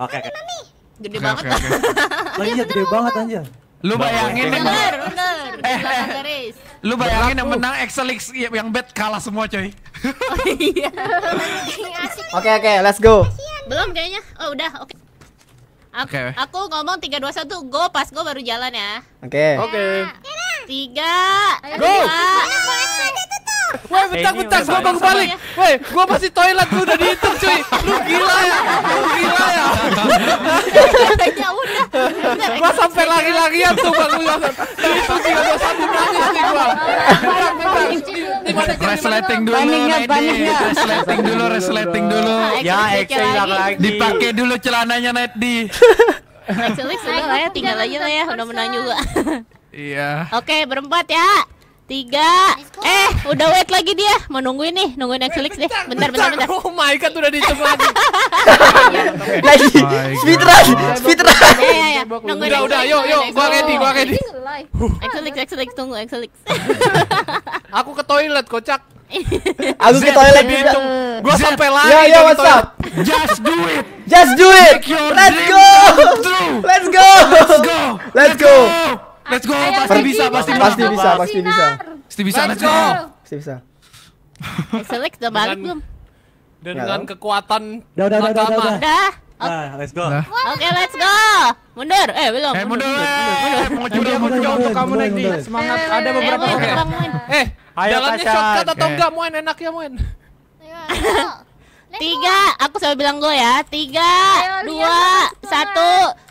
Oke. Gede banget. Lagi iya, gede banget anjir. Lu bayangin bener, bener, bener. lu bayangin yang menang Excelix yang bet kalah semua coy. Oh, iya. Oke oke, let's go. Belum kayaknya. Oh udah, oke. Okay. Aku, okay. aku ngomong 3 2 1 go pas go baru jalan ya. Oke. Okay. Oke. Okay. 3 go. 2, Woi bentar bentar gue bangun balik. Woi gue masih toilet gue udah dihitung cuy. Lu gila ya. Lu gila ya. udah. Gue sampai lari-larian tuh bang. Itu sih gue satu nangis nih gue. Resleting dulu. Paniknya Resleting dulu. Resleting dulu. Ya acting lagi. Dipakai dulu celananya Netdi. Actually sudah lah ya tinggal aja lah ya udah menang juga. Iya. Oke berempat ya tiga eh udah wait lagi dia mau nungguin nih nungguin next Felix deh bentar bentar bentar oh my god udah dihitung lagi lagi speed run speed run udah udah iya, iya, iya. yuk yuk gua ready gua ready Exelix Exelix tunggu Exelix aku ke toilet kocak aku ke toilet dihitung gua sampai lari ya ya what's up just do it just do it let's go let's go let's go let's go Let's go, Ayo, pasti, bisa, pasti, pasti bisa, pasti bisa, pasti bisa. Pasti bisa, let's go. Pasti bisa. Selek udah balik belum? Dengan kekuatan Udah, udah, udah, udah. Udah. Ah, let's go. Oke, okay, let's go. Mundur. Eh, belum. Eh, mundur. Mundur. Mundur. Mundur. Eh, untuk kamu naik semangat. Eh, Ada eh, beberapa oke. Eh, jalannya shortcut atau enggak, enak ya, Muen. Tiga, aku selalu bilang gue ya. Tiga, dua, satu.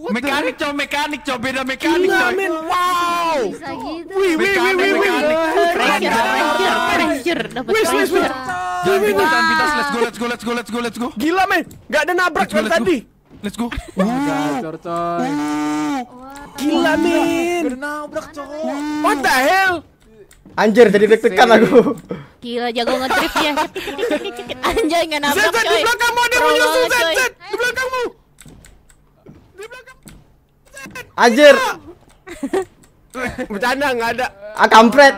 What mekanik cow, mekanik cow, beda mekanik cow. Wow. Bisa gitu. Wih, wih, wih, wih, wih. Pressure, dapat pressure. Jangan pintas, jangan pintas. Let's go, let's go, let's go, let's go, let's go. Gila, meh. Gak ada nabrak dari tadi. Let's go. Wow. Gila, men. Gak ada nabrak, cow. What the hell? Anjir, jadi deg-degan aku. Gila, jago nge-trip ya. Anjay, gak nabrak, coy. Zed, di belakangmu, ada yang menyusul, Zed, Zed. Di belakangmu. Anjir. Bercanda nggak ada. Ah kampret.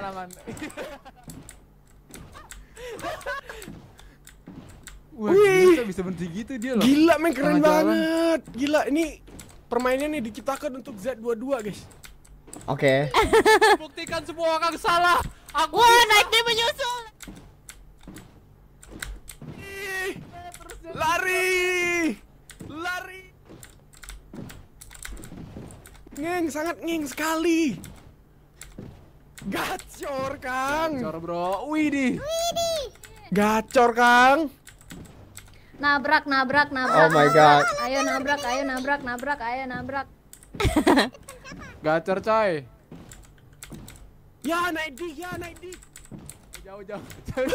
Wih, Wih. bisa berhenti gitu dia loh. Gila men keren Tengah banget. Jalan. Gila ini permainannya nih diciptakan untuk Z22 guys. Oke. Okay. Buktikan semua orang salah. Aku Wah, naik dia menyusul. lari. Lari. Ngeng, sangat ngeng sekali. Gacor, Kang. Gacor, Bro. Widih. Widih. Gacor, Kang. Nabrak, nabrak, nabrak. Oh my god. Ayo nabrak, ayo nabrak, nabrak, ayo nabrak. Gacor, coy. Ya, naik di, ya, naik di. Jauh, jauh. jauh,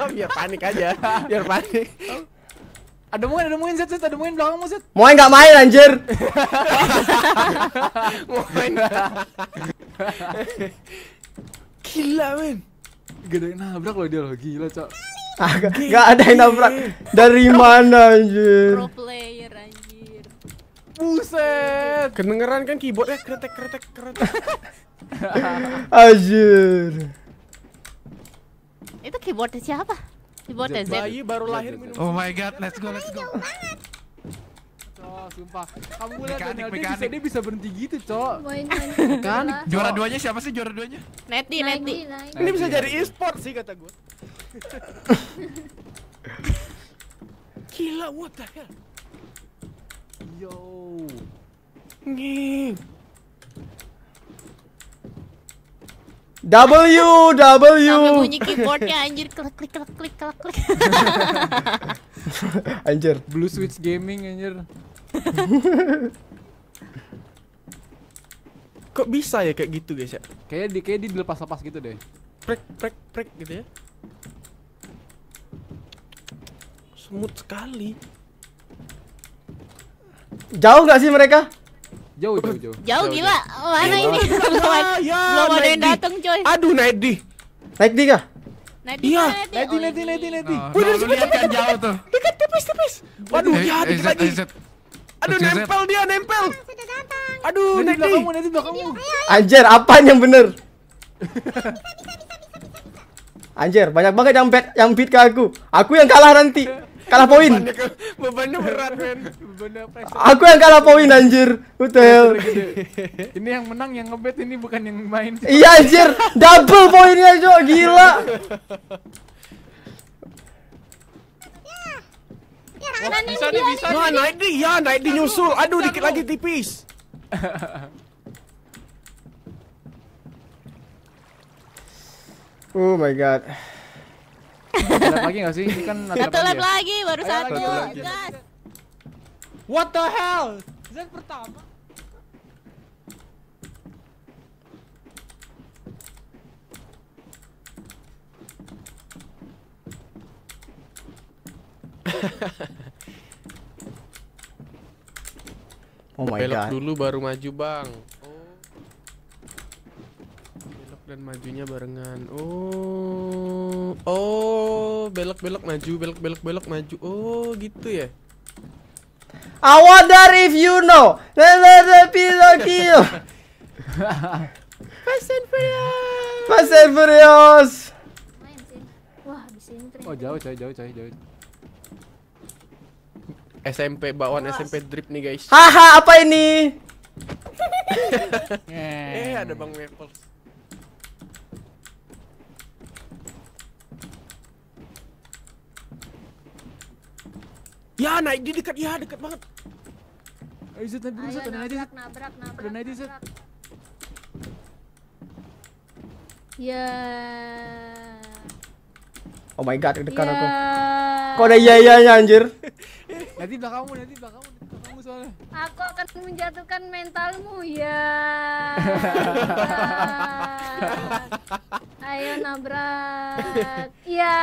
jauh. biar panik aja. Biar panik. Ada mungkin, ada mungkin, Zet, Zet, ada mungkin belakangmu, Zet Muin nggak main, anjir muin. Gila, men Gak ada yang nabrak loh dia loh, gila, Cok ah, Gak ada yang nabrak Dari mana, anjir Pro player, anjir Buset Kedengeran kan keyboardnya, kretek, kretek, kretek Anjir Itu keyboardnya siapa? Buat TZ. Bayi baru lahir minum. Oh my god, let's go, let's go. Oh sumpah. Kamu lihat mekanik, mekanik. Bisa, dia bisa berhenti gitu, Cok. kan? Juara duanya siapa sih juara duanya? Neti, Neti. Ini bisa jadi e-sport sih kata gue. Gila, what the hell? Yo. nih. W W Sampai bunyi keyboardnya anjir klik klik klik klik klik klik anjir Blue Switch Gaming anjir Kok bisa ya kayak gitu guys ya? Kayaknya di kayak di dilepas-lepas gitu deh. Prek prek prek gitu ya. Semut sekali. Jauh nggak sih mereka? Jauh, jauh, jauh. Jauh gila. Mana ini? Belum ada ya, yang dateng coy. Aduh, naik di naik di kah? Nedi, iya, Nedi, Nedi, Nedi, Nedi. Waduh, cepet, cepet, cepet, jauh Dekat, tipis, tipis. Waduh, ya, dikit lagi. Aduh, nempel dia, nempel. Aduh, Nedi. Belakangmu, Nedi, belakangmu. Anjir, apaan yang bener? Anjir, banyak banget yang bet yang beat ke aku. Aku yang kalah nanti kalah poin. Bebannya, berat, men. Bebannya pressure. Aku yang kalah poin anjir. betul gitu. Ini yang menang yang ngebet ini bukan yang main. Iya anjir, double poinnya, Jo. Gila. oh, bisa nih, bisa nih. Nah, naik di, ya, naik di nyusul. Aduh, dikit lagi tipis. oh my god. Ada lagi gak sih? Ini kan ada satu lab ya? lagi, baru Ayo, satu. Lagi. Gas. What the hell? Z pertama. oh my god. Belok dulu baru maju, Bang dan majunya barengan oh oh belok belok maju belok belok belok maju oh gitu ya I wonder if you know the Pinocchio Fast and Furious Fast and Furious Wah Oh jauh jauh, jauh jauh, jauh SMP bawaan SMP drip nih guys haha apa ini eh ada Bang Waples Ya naik di dekat, ya dekat banget. Ayo Zed, naik dulu Zed, Nabrak, naik Zed. Nabrak, nabrak, Ada naik Ya. Oh my god, dekat yeah. aku. Ya. Kok ada iya iya anjir? nanti belakangmu, nanti belakangmu, belakangmu soalnya. Aku akan menjatuhkan mentalmu ya. Ayo nabrak. Ya.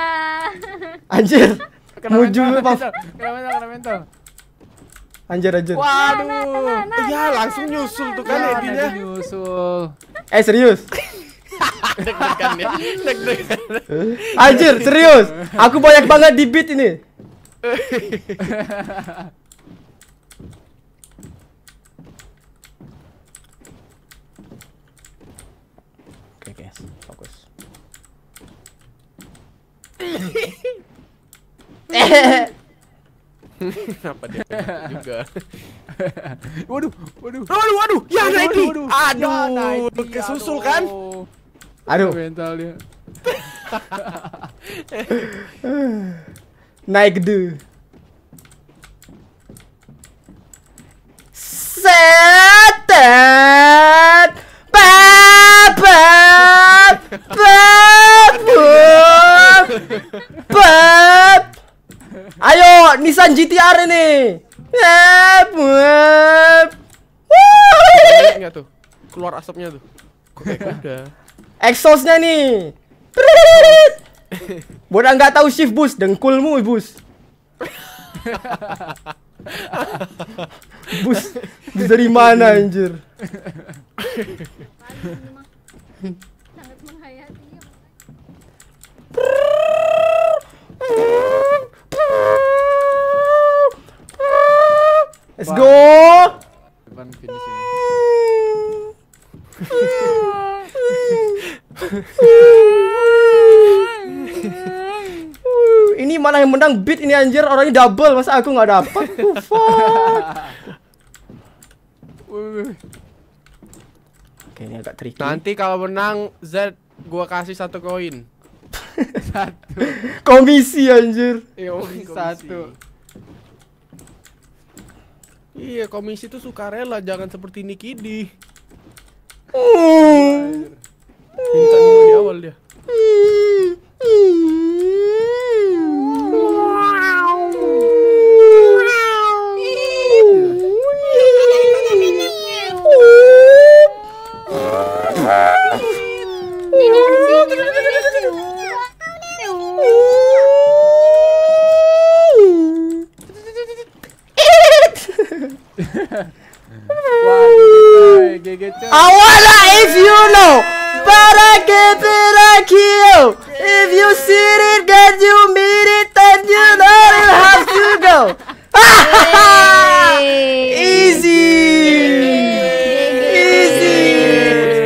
Anjir. Kena Muju lu, Paf. Kena mental, kena mental. Anjir anjir. Waduh. Nah, nah, nah, iya langsung nyusul tuh kan Edinya. Nyusul. Eh serius. Deg-degan ya. Eh, anjir, serius. Aku banyak banget di beat ini. Oke, guys. Fokus. Kenapa dia gitu juga? waduh, waduh. Waduh, waduh. Ya naik di. Ya, aduh, aduh. kesusul kan? Aduh. Mental dia. naik de. Setet. Papa. Papa. Papa. Ayo, Nissan GTR ini. Eh, yep. Enggak tuh. Keluar asapnya tuh. Udah. Exhaustnya nih. Bodoh nggak tahu shift bus, dengkulmu bus. bus, bus dari mana anjir? Let's go. ini. mana yang menang beat ini anjir orangnya double masa aku nggak dapat Oke ini agak tricky nanti kalau menang Z gue kasih satu koin satu komisi anjir Iya satu Iya, komisi itu sukarela, jangan seperti Nikidi. Oh. di awal dia. Wow. I wanna if you know, but I para que kill. If you see it, then you meet it, then you know you have to go. Easy. Easy.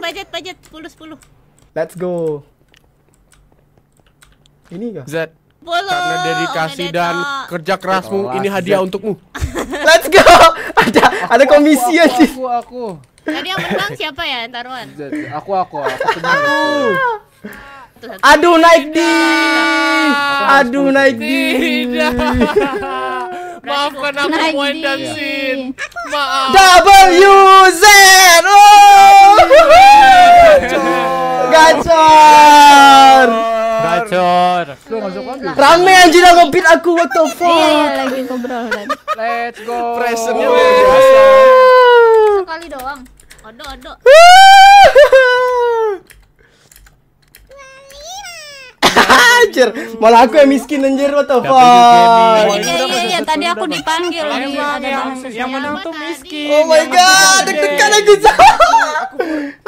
budget budget 10 10. Let's go. Ini kah? Zat. Bolo, Karena dedikasi dan kerja kerasmu Tolak, ini hadiah Zek. untukmu. Let's go. Ada aku, ada komisi aku, aku, aku, aku, Tadi yang menang siapa ya, taruhan? Aku aku aku. aku. Aduh naik di. Aduh naik di. Maafkan aku Moin dan Sin. Maaf. W Z. Oh. Gacor. Gacor. Gacor. Lu masuk lagi. Rame anjir ngebit aku what the fuck. Iya, iya lagi ngobrol kan. Let's go. Presentnya luar biasa. Sekali doang. Odo odo. anjir malah aku yang miskin anjir what the fuck iya, iya iya iya tadi aku dipanggil lagi ada yang menang tuh miskin oh my god deg-degan aku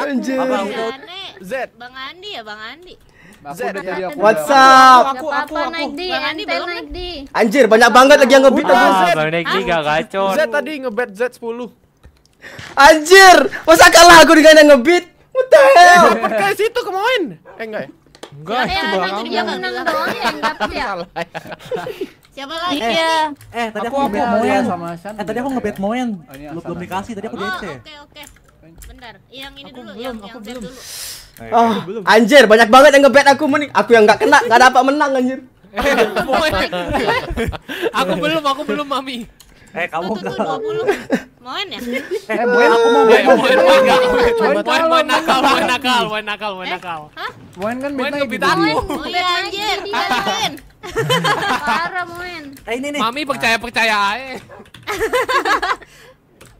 anjir ya, Z Bang Andi ya Bang Andi Z, aku What's up? Aku, aku, aku, naik di, nah, naik di. Anjir, banyak banget lagi yang ngebet aku. Kalau naik di gak kacau. Z tadi ngebet Z 10. Anjir, masa kalah aku dengan yang ngebet? What the ya, hell? Dapat situ kemauin. Eh enggak ya? Enggak, itu barang. Dia menang doang ya, yang dapat ya? ya. Siapa lagi eh, ya? Eh, tadi aku, aku ngebet Moen Eh, tadi aku ngebet Moen. Lu oh, belum dikasih, tadi aku oh, di e Oke, oke. Bentar, yang ini aku dulu, belum, yang, aku yang belum. dulu. oh, belum. Anjir, banyak banget yang ngebet aku mending. Aku yang nggak kena, nggak dapat menang anjir. aku belum, aku belum mami. Eh kamu enggak. Moen ya? Eh Moen aku mau Moen. Moen enggak. Moen Moen nakal, Moen nakal, Moen nakal, Moen eh, nakal. Hah? Moen kan bintang ibu tamu. Oh iya anjir, Moen. Parah Moen. Eh ini nih. Mami percaya percaya aja.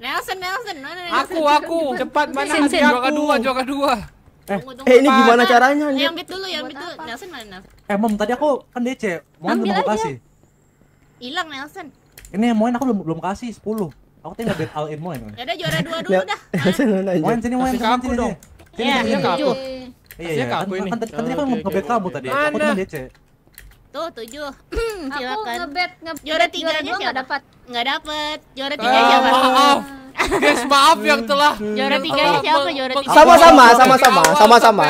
Nelson, Nelson, mana Nelson? Aku, aku. Cepat mana hati aku. dua, juara dua. Eh, eh, ini gimana caranya? Eh, yang bit dulu, yang bit dulu. Nelson mana Nelson? Eh, Mom, tadi aku kan DC. Mohon belum kasih. Hilang Nelson. Ini yang Moin aku belum belum kasih 10. Aku tinggal bet all in Moin. Ya juara dua dulu ya, dah. Nelson mana aja. Moin sini Moin, sini dong. Iya, iya iya. Iya, iya. Kan, kan, kan tadi aku nge ngebet kamu tadi. Aku cuma DC. Tuh, tujuh. Silakan. Aku ngebet, nge Juara tiga juara siapa? dapat. Nggak dapat. Juara ah, tiga uh, siapa? Maaf. Ah. Guys, maaf yang telah juara siapa? Juara tiga. Sama-sama, sama-sama, sama-sama.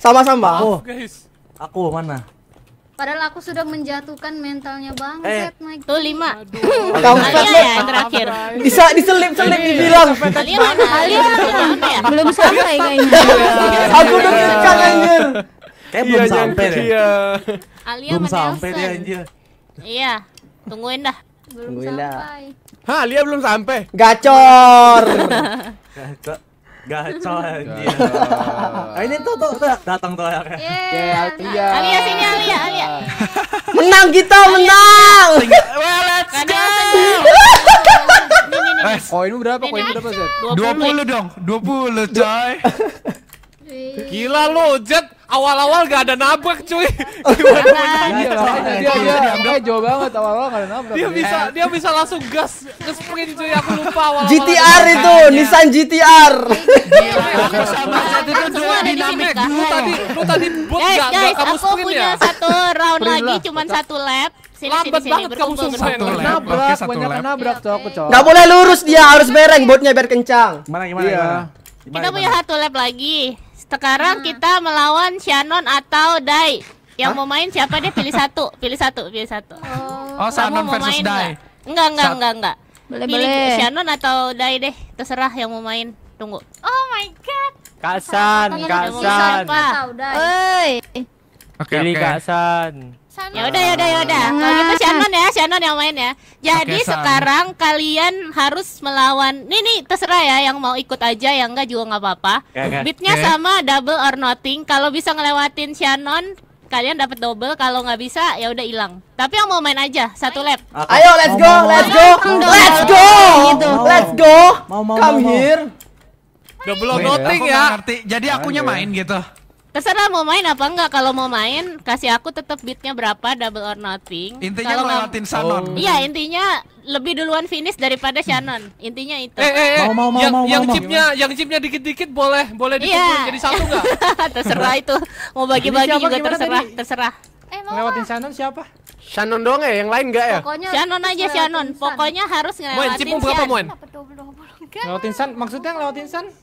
Sama-sama. Oh, guys. Aku mana? Padahal aku sudah menjatuhkan mentalnya banget, eh. Mike. Tuh lima. Kamu ya, yang terakhir. Bisa diselip selip dibilang. Kalian kalian belum sampai kayaknya. Aku udah kencang anjir. Kayak belum iya, sampai deh. Iya. Alia belum sampai deh anjir. Iya. Tungguin dah. Belum Tungguin sampai. Dah. Hah, Alia belum sampai. Gacor. Gacor. Gacor anjir. ini tuh tuh tuh datang tuh ya. Yeah. Alia. Alia sini Alia, Alia. menang kita, Alia. menang. Well, let's go. Koinmu berapa? Koin berapa, Zed? 20 dong. 20, coy. Iya. Gila lu, Jet awal-awal gak ada nabrak cuy. Iya, gimana iya, Dia, dia, dia, jauh banget awal-awal gak ada nabrak. Dia bisa dia bisa langsung gas ke sprint cuy. Aku lupa awal GTR itu, Nissan GTR. Gila, sama satu itu dua dinamik. Lu tadi lu tadi bot gak kamu sprint ya? Guys, aku punya satu round lagi cuman satu lap. Sini, Lambat sini, banget kamu sumpah lap nabrak, banyak nabrak cok, cok. Gak boleh lurus dia, harus bereng botnya biar kencang. Gimana, gimana, gimana? Kita punya satu lap lagi. Sekarang hmm. kita melawan Shannon atau Dai. Yang Hah? mau main siapa deh? Pilih satu, pilih satu, pilih satu. Oh, oh Shannon versus Dai. Enggak, enggak, enggak, enggak. Boleh, pilih boleh. Shannon atau Dai deh. Terserah yang mau main. Tunggu. Oh my god. Kasan, Kasan. Kasan. Oke, okay, okay. Kasan. Ya udah ya udah ya udah. Kalau gitu nah. Shannon ya, Shannon yang main ya. Jadi okay, sekarang kalian harus melawan. Nih nih terserah ya yang mau ikut aja yang enggak juga nggak apa-apa. Beatnya okay. sama double or nothing. Kalau bisa ngelewatin Shannon kalian dapat double kalau nggak bisa ya udah hilang tapi yang mau main aja satu lap okay. ayo let's go let's go let's go gitu. let's go mau mau come here double or nothing ya jadi akunya main gitu terserah mau main apa enggak kalau mau main kasih aku tetap beatnya berapa double or nothing intinya kalau ngelawatin Shannon oh. iya intinya lebih duluan finish daripada Shannon intinya itu eh, eh, eh. mau mau mau yang, mau yang mau, chipnya mau. yang chipnya dikit dikit boleh boleh iya. dikumpulin yeah. jadi satu enggak terserah nah. itu mau bagi bagi siapa, juga terserah tadi? terserah eh, mau Shannon siapa Shannon doang ya, yang lain enggak ya? Pokoknya Shannon aja Shannon, pokoknya harus ngelewatin Shannon. Moin, chip berapa maksudnya ngelewatin Shannon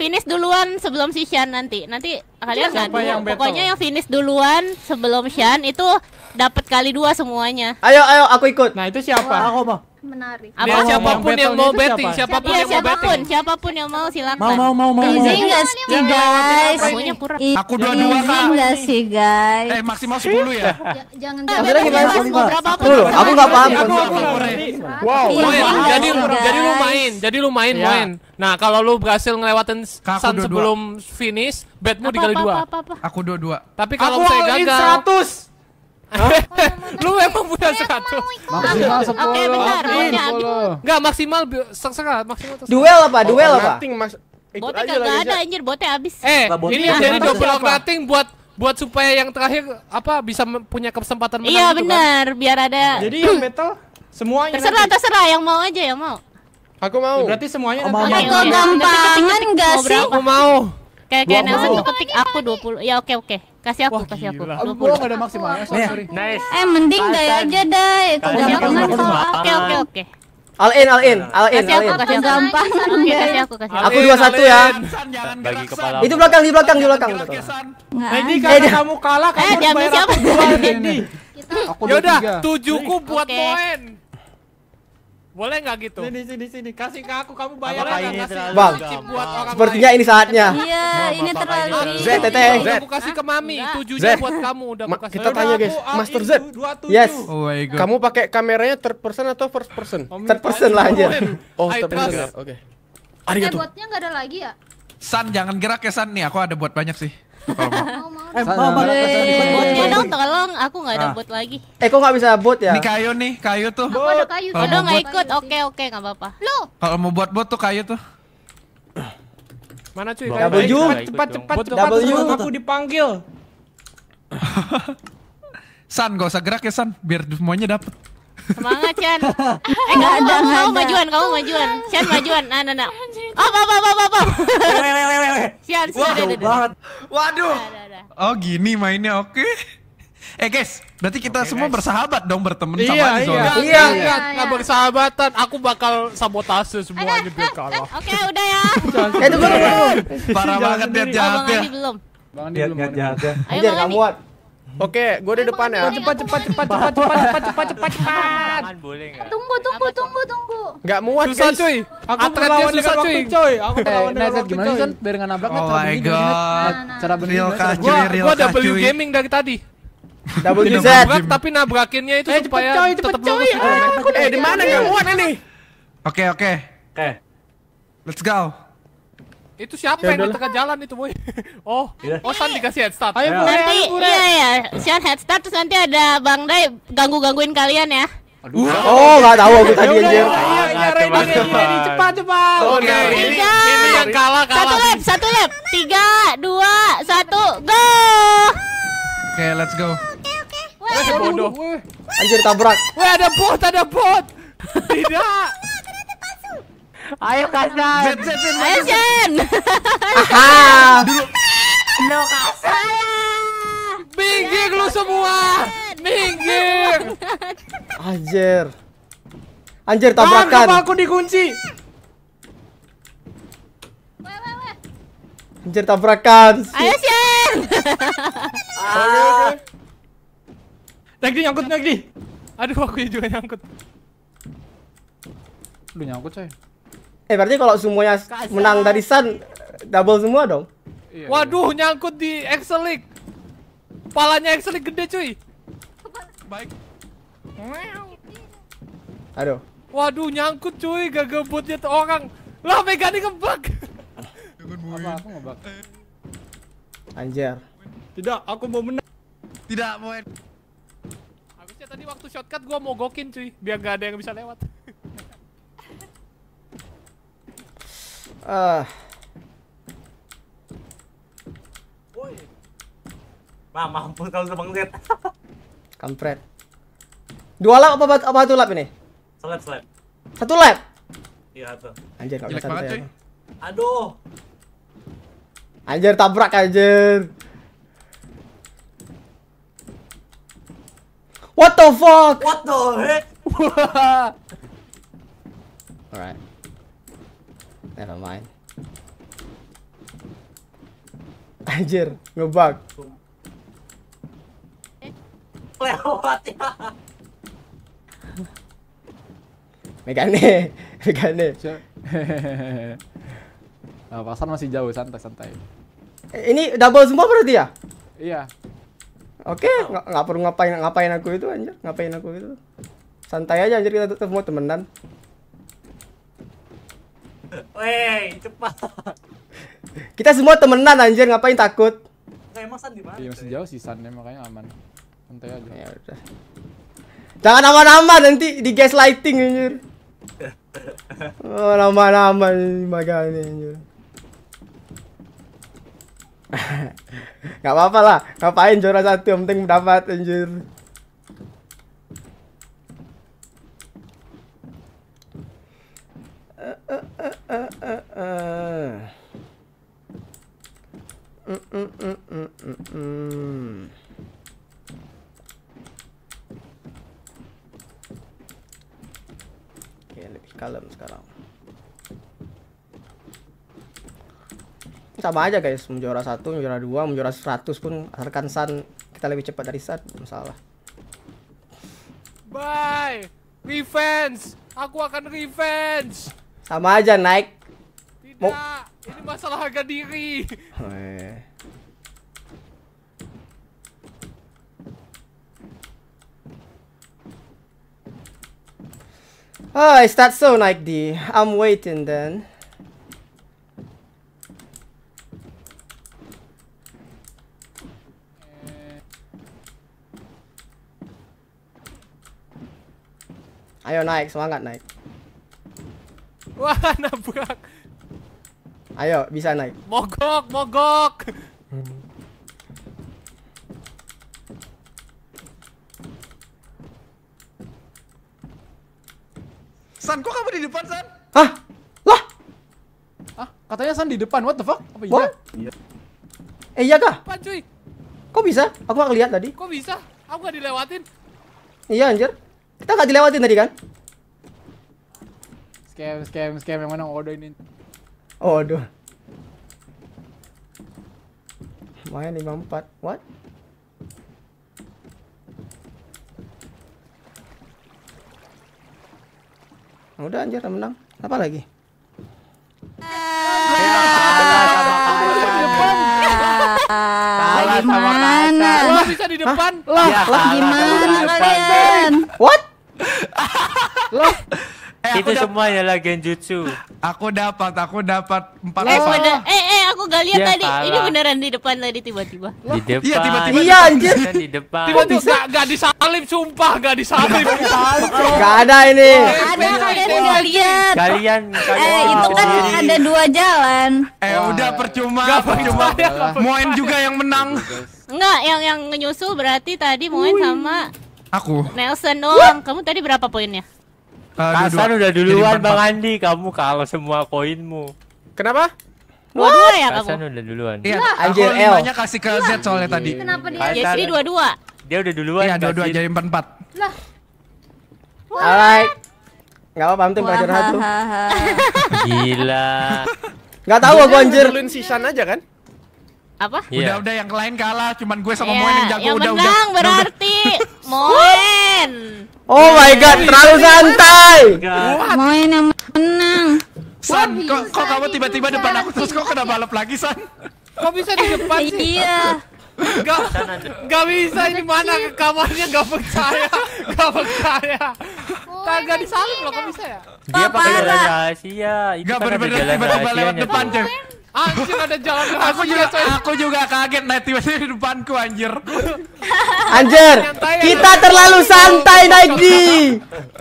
finish duluan sebelum si Shan nanti. Nanti kalian iya, kan yang pokoknya Pokoknya yang finish duluan sebelum Shan itu dapat kali dua semuanya. Ayo ayo aku ikut. Nah itu siapa? aku mau menarik. Apa siapapun yang mau betting, siapapun iya, yang mau betting. Siapapun yang mau silakan. Mau mau mau mau. Easy enggak iya, sih guys? Iya, aku dua-dua kak. Easy enggak sih guys? Eh maksimal 10 ya. Jangan jangan. Berapa pun. Aku enggak paham. Wow. Jadi jadi lu main, jadi lu main main. Nah, kalau lu berhasil ngelewatin sun sebelum finish, betmu dikali dua. Aku dua-dua. Tapi kalau saya gagal. 100 lu emang punya satu maksimal sepuluh oke bentar nggak maksimal sengsara maksimal duel apa duel apa Ikut botnya kagak ada anjir, botnya habis. Eh, ini yang jadi double nothing buat buat supaya yang terakhir apa bisa punya kesempatan iya, menang. Iya benar, biar ada. Jadi yang metal semuanya. Terserah, terserah yang mau aja yang mau. Aku mau. Ya, berarti semuanya mau. Aku gampangan enggak sih? Aku mau. Kayak kayak Nelson tuh ketik aku 20. Ya oke oke. Kasih aku, kasih aku. Aku gua ada maksimalnya, sorry. Nice. Eh, mending day aja day Itu gampang soal. Oke, oke, oke. All in, all in, all in, kasih Aku, kasih gampang. Kasih aku, kasih aku. dua satu ya. ya. Bagi kepala. Itu belakang, di belakang, di belakang. Ini karena eh, kamu kalah, eh, kamu bayar dua, Aku Yaudah, tujuhku buat Moen. Boleh nggak gitu? Sini sini sini kasih ke aku kamu bayar nggak kasih terlalu bang. buat orang Sepertinya lain. ini saatnya. Iya, ini terlalu. Z teteh. Z. Aku kasih ke mami tujuh buat kamu udah Ma kasih. Kita tanya guys, Master Z. Yes. Oh my god. Kamu pakai kameranya third person atau first person? Third person lah aja. Oh, third person. Oke. Ada Buatnya nggak ada lagi ya? San jangan gerak ya San nih, aku ada buat banyak sih. Eh, eh, mau banget dong, tolong aku nggak ada ah. bot lagi. Eh, kok nggak bisa bot ya? Ini kayu nih, kayu tuh. Aku ada kayu. Kalau nggak ikut, oke oke nggak apa-apa. Lo? Kalau mau buat bot tuh kayu tuh. Mana cuy? Double you. Cepat cepat cepat. Double Aku dipanggil. San, gak usah gerak ya San, biar semuanya dapet. Semangat Chan. eh kamu ada, kamu, kamu majuan, kamu majuan. Chan majuan. Nah, nah, nah. Oh, apa apa op, op, op. Chan, Chan. banget. Waduh. Oh, gini mainnya, oke. Eh guys, berarti kita okay, semua guys. bersahabat dong berteman iya, sama iya, Iya, iya, iya. Nggak bersahabatan, aku bakal sabotase semua. biar eh, kalah. Eh, oke, udah ya. Eh, tunggu, tunggu. Parah banget dia jahatnya. Belum. Bang Andi belum. Jahat, ya. Ayo, Bang Andi. Oke, gue di depan ya. Cepat, cepat, cepat, cepat, cepat, cepat, cepat, cepat, cepat. Tunggu, tunggu, tunggu, tunggu. Gak muat susah, guys. cuy. Aku terlawan susah, cuy. cuy. Aku terlawan eh, dengan waktu, gimana sih, Biar gak nabrak, oh my god. Nah, nah, cara beli real kacuy, real kacuy. gaming dari tadi. Double Z. Nabrak, tapi nabrakinnya itu eh, supaya tetap lurus. Ah, eh, di mana gak muat ini? Oke, oke. Oke. Let's go. Itu siapa ya yang di tengah jalan itu, boy? Oh, ya. oh San dikasih head start. Ayo, ya. nanti, ayo, iya ya, Sean head start terus nanti ada Bang Dai ganggu-gangguin kalian ya. Aduh, wow. oh nggak tahu aku tadi ya anjir. Iya, iya, iya, ready, iya, ready, iya. cepat, cepat. Oke, okay. ini, ini yang kalah, kalah. Satu lap, satu lap. Tiga, dua, satu, go. Oke, okay, let's go. Oke, oke. Wah, bodoh. Anjir tabrak. Wah, ada bot, ada bot. Tidak. Ayo kasar, Aha, Ayo Lo kasar. Minggir lu semua. Minggir. Anjir. Anjir tabrakan. Tahan, aku dikunci. Anjir tabrakan. Ayo Zen. Naik di nyangkut naik di. Aduh aku juga nyangkut. Lu nyangkut coy. Eh berarti kalau semuanya Kasar. menang dari Sun double semua dong. Iya, Waduh, iya. nyangkut di excelik Palanya excelik gede, cuy. Baik. Aduh. Waduh, nyangkut cuy, gak gebutnya tuh orang. Lah, Megani ngebug. Apa Anjir. Tidak, aku mau menang. Tidak, mau. Harusnya tadi waktu shortcut gua mau gokin cuy, biar gak ada yang bisa lewat. Ah. Wah, mampus kalau terbang Z. Kampret. Dua lap apa, apa satu lap ini? Selap, selap. Satu lap? Iya, satu. Anjir, kalau satu banget, Aduh. Anjir, tabrak anjir. What the fuck? What the heck? Alright. Never mind. Ajar ngebug. Lewat ya. Megane, Megane. Nah, pasar masih jauh, santai-santai. Ini double semua berarti ya? Iya. Oke, okay, nggak perlu ngapain ngapain aku itu anjir, ngapain aku itu. Santai aja anjir kita mau temenan. Wey, cepat. Kita semua temenan anjir, ngapain takut? emang San di mana? Iya, masih jauh sih ya makanya aman. Santai aja. Ya udah. Jangan nama-nama nanti di gas lighting anjir. Oh, nama-nama makanya anjir. Gak apa-apa lah, ngapain juara satu yang penting dapat anjir. Oke, lebih kalem sekarang. Sama aja guys, menjuara satu, menjuara dua, menjuara seratus pun asalkan San kita lebih cepat dari San, masalah. Bye. Revenge. Aku akan revenge. Sama aja naik. Tidak, ini masalah harga diri. Oh, oh I start is that so, Nike D? I'm waiting then. Ayo naik, semangat naik. Wah, nabrak. Ayo, bisa naik. Mogok, mogok. San, kok kamu di depan, San? Hah? Lah? Hah? Katanya San di depan, what the fuck? Apa iya? Eh, iya kah? Apa cuy? Kok bisa? Aku gak lihat tadi. Kok bisa? Aku gak dilewatin. Iya anjir. Kita gak dilewatin tadi kan? Scam, scam, scam yang mana Odo oh, ini? Odo. Main 54. What? udah anjir menang. Apa lagi? Salah sama kaca. bisa di depan. Lah, lah gimana kalian? What? Lah eh, itu semuanya lah genjutsu. Aku dapat, aku dapat empat oh. eh, eh, aku gak lihat tadi. Kalah. Ini beneran di depan tadi tiba-tiba. Di iya, depan. Iya, tiba-tiba. Iya, anjir. Di depan. Tiba-tiba gak, gak disalib, sumpah gak disalib. gak ada ini. Gak ada, kalian gak lihat. Kalian, Eh, itu kan ada dua jalan. Eh, udah percuma, percuma. Moen juga yang menang. Enggak, yang yang nyusul berarti tadi Moen sama Aku. Nelson doang. Kamu tadi berapa poinnya? Eh, Kasan udah duluan Bang Andi, kamu kalau semua koinmu. Kenapa? Dua-dua ya kamu? Kasan udah duluan. Iya, anjir L. Banyak kasih ke Z soalnya iya. tadi. Kenapa dia? Ya, jadi dua-dua. Dia udah duluan. Iya, dua-dua jadi empat-empat. Lah. Alright. Enggak apa-apa, penting pelajaran satu. Gila. Enggak tahu gua anjir. Duluin Sisan aja kan? apa? Yeah. Udah iya. udah yang lain kalah, cuman gue sama yeah. Moen yang jago yang udah menang, udah. berarti Moen. Oh my iya, god, iya, terlalu santai. Moen yang menang. San, kok, kok kamu tiba-tiba depan aku terus kok kena balap lagi, San? Kok bisa di depan sih? Iya. Gak, gak bisa ini mana ke kamarnya gak percaya, gak percaya. Kagak disalin loh, kok bisa ya? Dia pakai rahasia, itu gak kan bener-bener tiba-tiba lewat depan, Cem. Anjir ada jalan aku juga coy. aku juga kaget naik tiba-tiba di depanku anjir. Anjir. Kita terlalu santai di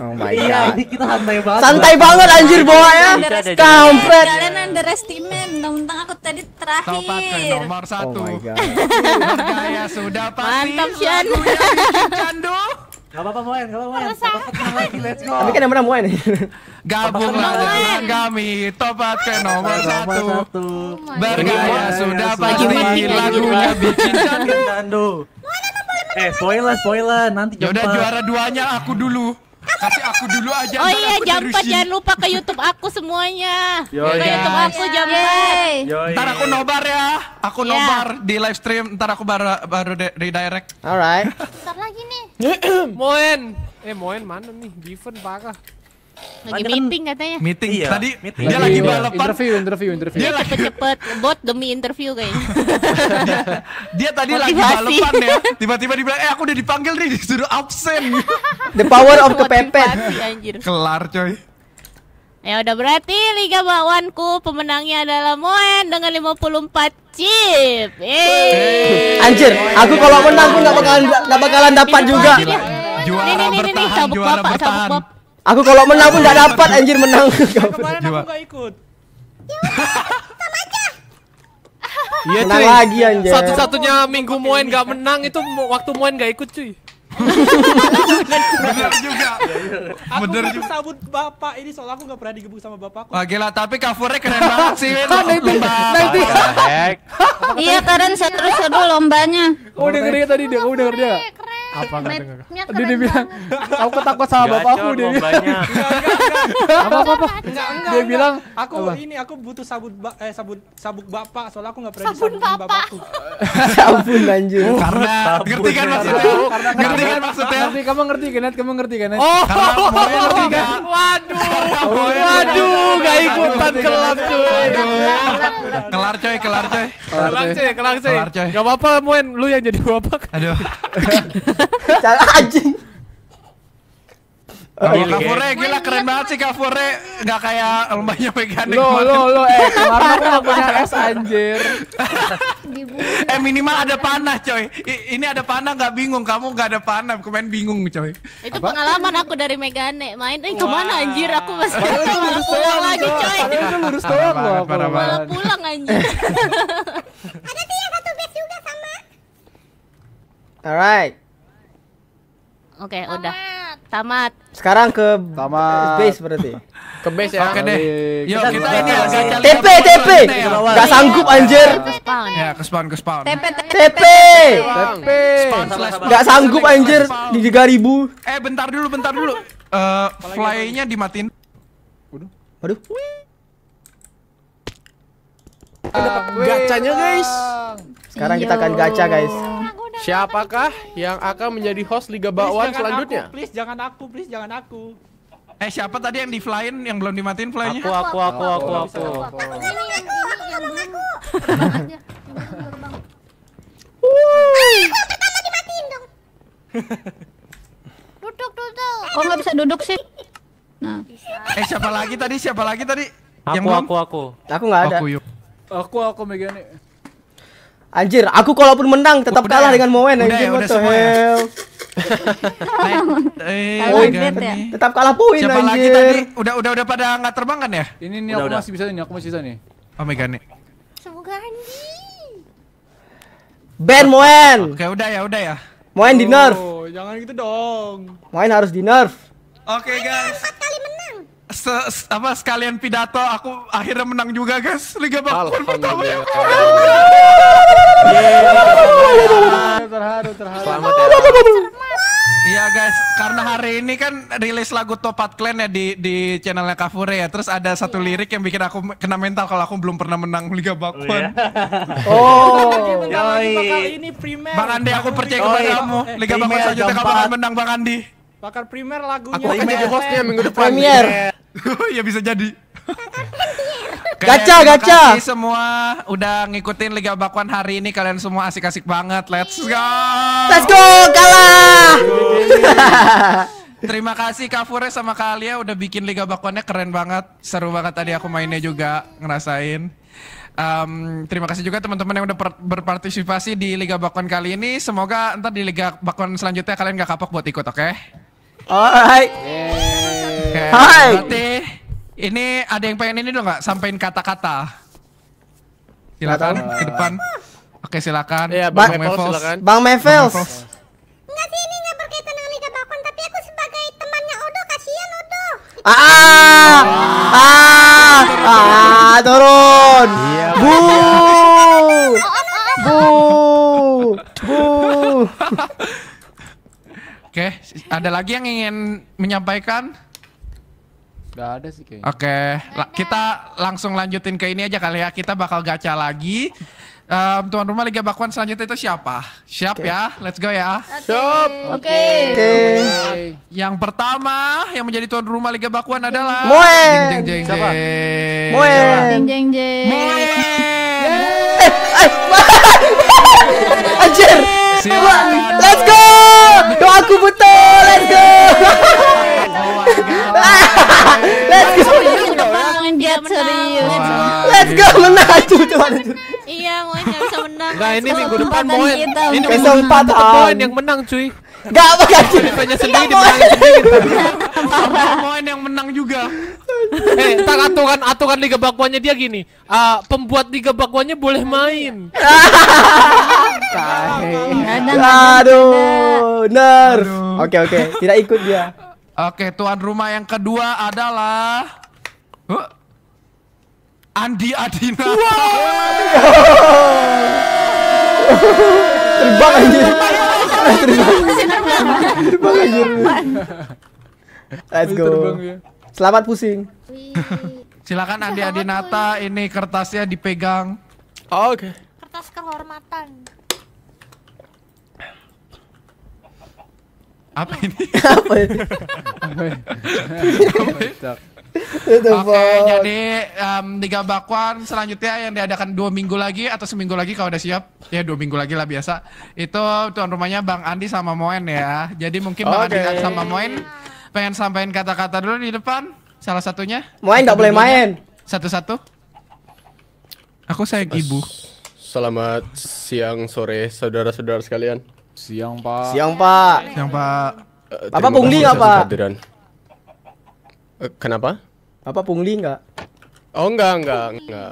Oh my iya, god. Iya, kita santai banget. Santai banget anjir bawa ya. Kampret. Kalian underestimate. mentang-mentang aku tadi terakhir. Topatkan nomor satu. Oh my god. Ya sudah pasti. Mantap Shan. Candu. Gak apa-apa Moen, gak apa-apa Moen. let's go. Tapi kan yang menang Moen. Gabunglah dengan kami, topat ke nomor satu. Bergaya iya, iya, iya, sudah pasti lagunya bikin candu. Eh, spoiler, spoiler, nanti ya jumpa. Yaudah juara duanya aku dulu. Kasih aku dulu aja. Oh iya, jam 4 jangan lupa ke YouTube aku semuanya. ke YouTube aku jam 4. Ntar aku nobar ya. Aku nobar di live stream, ntar aku baru baru di, di direct. Alright. Ntar lagi nih. Moen. Eh Moen mana nih? Given parah. Lagi Mandelin. meeting katanya. Meeting iya. Tadi meeting. dia iya, lagi iya. balapan. Interview, interview, interview. Dia cepet-cepet bot demi interview kayaknya. dia, dia tadi Motivasi. lagi balapan ya. Tiba-tiba dibilang, "Eh, aku udah dipanggil nih, disuruh absen." The power of the pepet. Kelar, coy. Ya udah berarti Liga bawanku pemenangnya adalah Moen dengan 54 chip. Yeay. Anjir, aku kalau menang pun gak bakalan gak bakalan dapat juga. Juara nih, nih, nih, nih, sabuk bapak, sabuk bapak. Aku kalau menang pun gak dapat anjir menang. Kemarin aku gak ikut. Iya, iya lagi anjir. Satu-satunya minggu Moen gak menang itu waktu Moen gak ikut cuy bener juga aku bener juga sabut bapak ini soal aku gak pernah digebuk sama bapakku wah gila tapi covernya keren banget sih Win ah, lomba iya keren terus seru lombanya udah ngeri ya tadi dia udah ngeri apa nggak dengar? dia bilang aku takut sama bapakku dia bilang apa apa apa dia bilang aku ini aku butuh sabut eh sabut sabuk bapak soalnya aku nggak pernah sabun bapakku oh, sabun anjir karena ngerti kan maksudnya ngerti kan maksudnya Tapi kamu ngerti kan kamu ngerti kan oh ngerti kan waduh waduh gak ikutan kelar cuy kelar coy kelar coy kelar coy kelar coy gak apa-apa Muen. lu yang jadi bapak aduh Cara anjing. Kafure gila keren banget sih Kafure nggak kayak lembahnya mekanik Lo lo lo eh kemarin aku punya es anjir Eh minimal ada panah coy Ini ada panah gak bingung Kamu gak ada panah Kemarin bingung coy Itu pengalaman aku dari Megane Main eh kemana anjir Aku masih Itu lurus pulang lagi coy Itu lurus doang loh Malah pulang anjir Ada sih yang satu base juga sama Alright Oke, okay, udah. Tamat. Sekarang ke Tamat. base berarti. Ke base ya. Oke okay, deh. Yuk kita, kita ini agak cari TP TP. Enggak sanggup anjir. Ke Ya, ke spawn ke spawn. TP TP. TP. Enggak sanggup anjir di 3000. Eh, bentar dulu, bentar dulu. Eh, fly-nya dimatin. Waduh. Waduh. Gacanya guys. Sekarang kita akan gacha guys. Iya. Siapakah yang akan menjadi host Liga Bakwan selanjutnya? Aku, please jangan aku, please jangan aku. Eh siapa tadi yang di flyin yang belum dimatiin flynya? Aku aku aku aku aku. Aku pertama dimatiin dong. Duduk duduk. Kok nggak bisa duduk sih? Nah. Eh siapa lagi tadi? Siapa lagi tadi? Aku yang aku aku. Aku nggak ada. Aku yuk. Aku aku Megane. Anjir, aku kalaupun menang tetap udah, kalah ya. dengan Moen anjir. Ya, udah semua ya. eh, oh, ya. Tetap kalah poin Siapa anjir. lagi tadi? Udah udah udah pada nggak terbang kan ya? Ini nih udah, aku udah. masih bisa nih, aku masih bisa nih. Oh my god nih. Semoga Andi. Ben Moen. Oke, udah ya, udah ya. Moen oh, di nerf. Oh, jangan gitu dong. Moen harus di nerf. Oke, okay, guys. Empat kali menang se, se apa sekalian pidato aku akhirnya menang juga guys Liga bakun pertama ya. Selamat ya. Iya guys, karena hari ini kan rilis lagu Topat Clan ya di di channelnya Kafure ya. Terus ada satu iya. lirik yang bikin aku kena mental kalau aku belum pernah menang Liga bakun Oh. Iya. oh Bang Andi aku percaya kepada kamu. Liga bakun selanjutnya kamu akan menang Bang Andi. Bakar primer lagunya. Aku ini jadi hostnya minggu depan. Premier. ya bisa jadi. gacha, gacha. semua udah ngikutin Liga Bakwan hari ini. Kalian semua asik-asik banget. Let's go. Let's go, kalah. Terima kasih Kak Fure sama kalian udah bikin Liga Bakwannya keren banget. Seru banget tadi aku mainnya juga ngerasain. Um, terima kasih juga teman-teman yang udah berpartisipasi di Liga Bakwan kali ini. Semoga ntar di Liga Bakwan selanjutnya kalian gak kapok buat ikut, oke? Okay? Alright. Hai. Berarti ini ada yang pengen ini dong nggak? Sampaikan kata-kata. Silakan ke depan. Oke silakan. Iya, Bang, Bang Mevels. Bang Mevels. Enggak sih ini nggak berkaitan dengan Liga tapi aku sebagai temannya Odo kasihan Odo. Ah, ah, ah, ah, turun. Iya. Bu, bu, bu. Oke, okay. ada lagi yang ingin menyampaikan? Gak ada sih kayaknya. Oke, okay. kita langsung lanjutin ke ini aja kali ya. Kita bakal gacha lagi. Um, tuan rumah Liga Bakwan selanjutnya itu siapa? Siap okay. ya, let's go ya. Siap. Oke. Okay. Yang pertama yang menjadi tuan rumah Liga Bakwan adalah Moen. Jeng jeng jeng. Siapa? Moen. Jeng jeng jeng. Moen. Eh, eh, Anjir. Let's go. Doaku let's go. let's go. Let's go. Let's go menang itu Iya, Moin bisa menang. Nah, Enggak, ini minggu depan Moin. Ini minggu depan yang menang cuy. Gak apa gak gitu. Rifanya sendiri dimenangin sendiri. Pemain yang menang juga. Eh, tak aturan aturan liga bakwannya dia gini. Uh, pembuat liga bakwannya boleh main. Aduh, nerf. Oke oke, tidak ikut dia. Oke, tuan rumah yang kedua adalah Andi Adina. Terbang aja pernah terbang. terbang Let's go. Ya. Selamat pusing. Silakan adik-adik Nata ini kertasnya dipegang. Oh, oke. Okay. Kertas kehormatan. Apa ini? Apa ini? Apa ini? Oke, jadi um, tiga bakwan selanjutnya yang diadakan dua minggu lagi atau seminggu lagi kalau udah siap ya dua minggu lagi lah biasa itu tuan rumahnya Bang Andi sama Moen ya. Jadi mungkin okay. Bang Andi sama Moen pengen sampaikan kata-kata dulu di depan salah satunya. Moen nggak boleh main. Satu-satu. Aku saya ibu. Selamat siang sore saudara-saudara sekalian. Siang pak. Siang pak. Siang pak. Uh, eh, apa pungli Eh, kenapa? Apa pungli enggak? Oh enggak, enggak, enggak.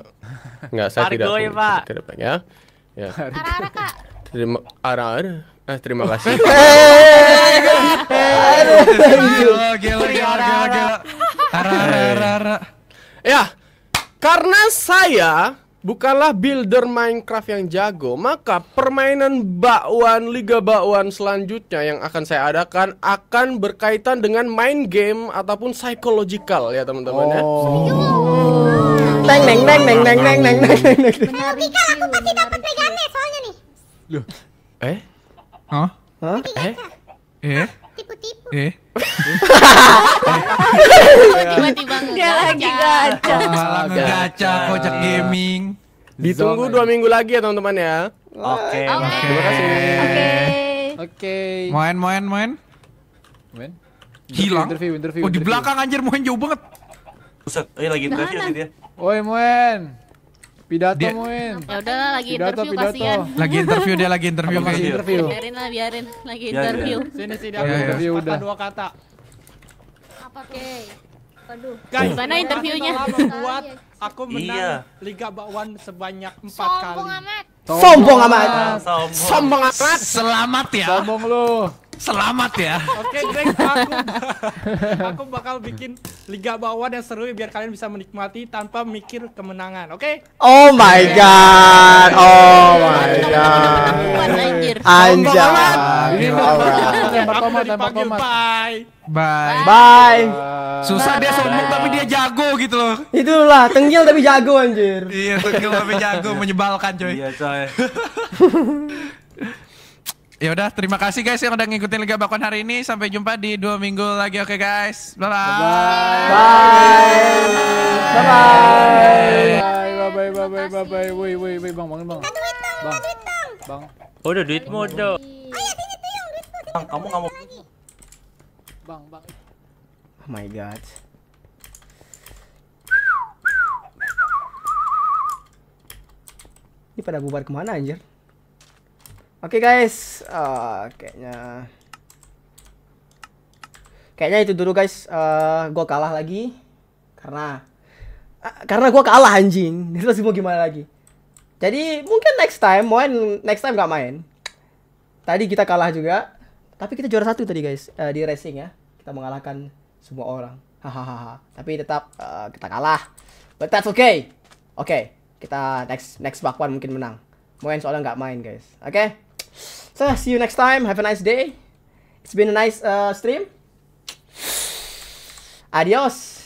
Enggak, saya tidak. Terima ya, Pak. Tidak, ya. Ya. Terima arah Eh, terima kasih. Ya, karena saya Bukalah builder Minecraft yang jago, maka permainan bakwan Liga Bakwan selanjutnya yang akan saya adakan akan berkaitan dengan main game ataupun psychological ya teman-teman ya. oh. ya. Neng neng neng neng neng neng neng neng neng. Kalau aku pasti dapat megane soalnya nih. Loh. Eh? Hah? Hah? Eh? Eh? Tipu-tipu. Eh? Tiba-tiba Dia lagi gacha. gacha kocak gaming. Ditunggu dua minggu lagi ya teman-teman ya. Oke. Okay, Oke. Okay. Terima kasih. Oke. Oke. Moen, moen, moen. Moen. Hilang. Interview, interview, oh di belakang anjir moen jauh banget. Buset, ini eh, lagi interview sih dia. Woi moen. Pidato dia... Moen. Ya udah lagi pidato, interview pidato. kasihan. Lagi interview dia lagi interview. Masih interview. Biarin lah biarin lagi interview. Sini sini dia ya, ya. interview udah. Dua kata. Apa tuh? Okay. Waduh. Kan Guys, mana interviewnya? buat iya. aku iya. menang iya. Liga Bakwan sebanyak empat kali. Sombong amat. Sombong amat. Sombong amat. Selamat ya. Sombong lu. Selamat ya. Oke, okay, Greg, aku, aku bakal bikin liga bawah dan seru biar kalian bisa menikmati tanpa mikir kemenangan. Oke? Okay? Oh my god. Oh my god. Anjir. Ini Bye. Bye. Bye. Susah dia sombong tapi dia jago gitu loh. Itulah, tenggil tapi jago anjir. Iya, tenggil tapi jago menyebalkan coy. Iya, coy. Ya udah, terima kasih guys yang udah ngikutin Liga bakwan hari ini. Sampai jumpa di dua minggu lagi. Oke guys, bye bye. Bye bye bye bye bye bye bye bye bye bye woi woi woi bang bangun bang. Minta duit Bang. Oh, udah duit mau Oh ya sini tuh yang duit Bang, kamu nggak mau. Bang, bang. Oh my god. Ini pada bubar kemana anjir? Oke okay, guys, uh, kayaknya kayaknya itu dulu guys. Uh, ah, gue kalah lagi karena uh, karena gue kalah anjing. Terus mau gimana lagi? Jadi mungkin next time main next time gak main. Tadi kita kalah juga, tapi kita juara satu tadi guys uh, di racing ya. Kita mengalahkan semua orang. Hahaha. tapi tetap uh, kita kalah. But that's okay. Oke, okay, kita next next bakwan mungkin menang. Moen soalnya nggak main guys. Oke? Okay? So, see you next time. Have a nice day. It's been a nice uh, stream. Adios.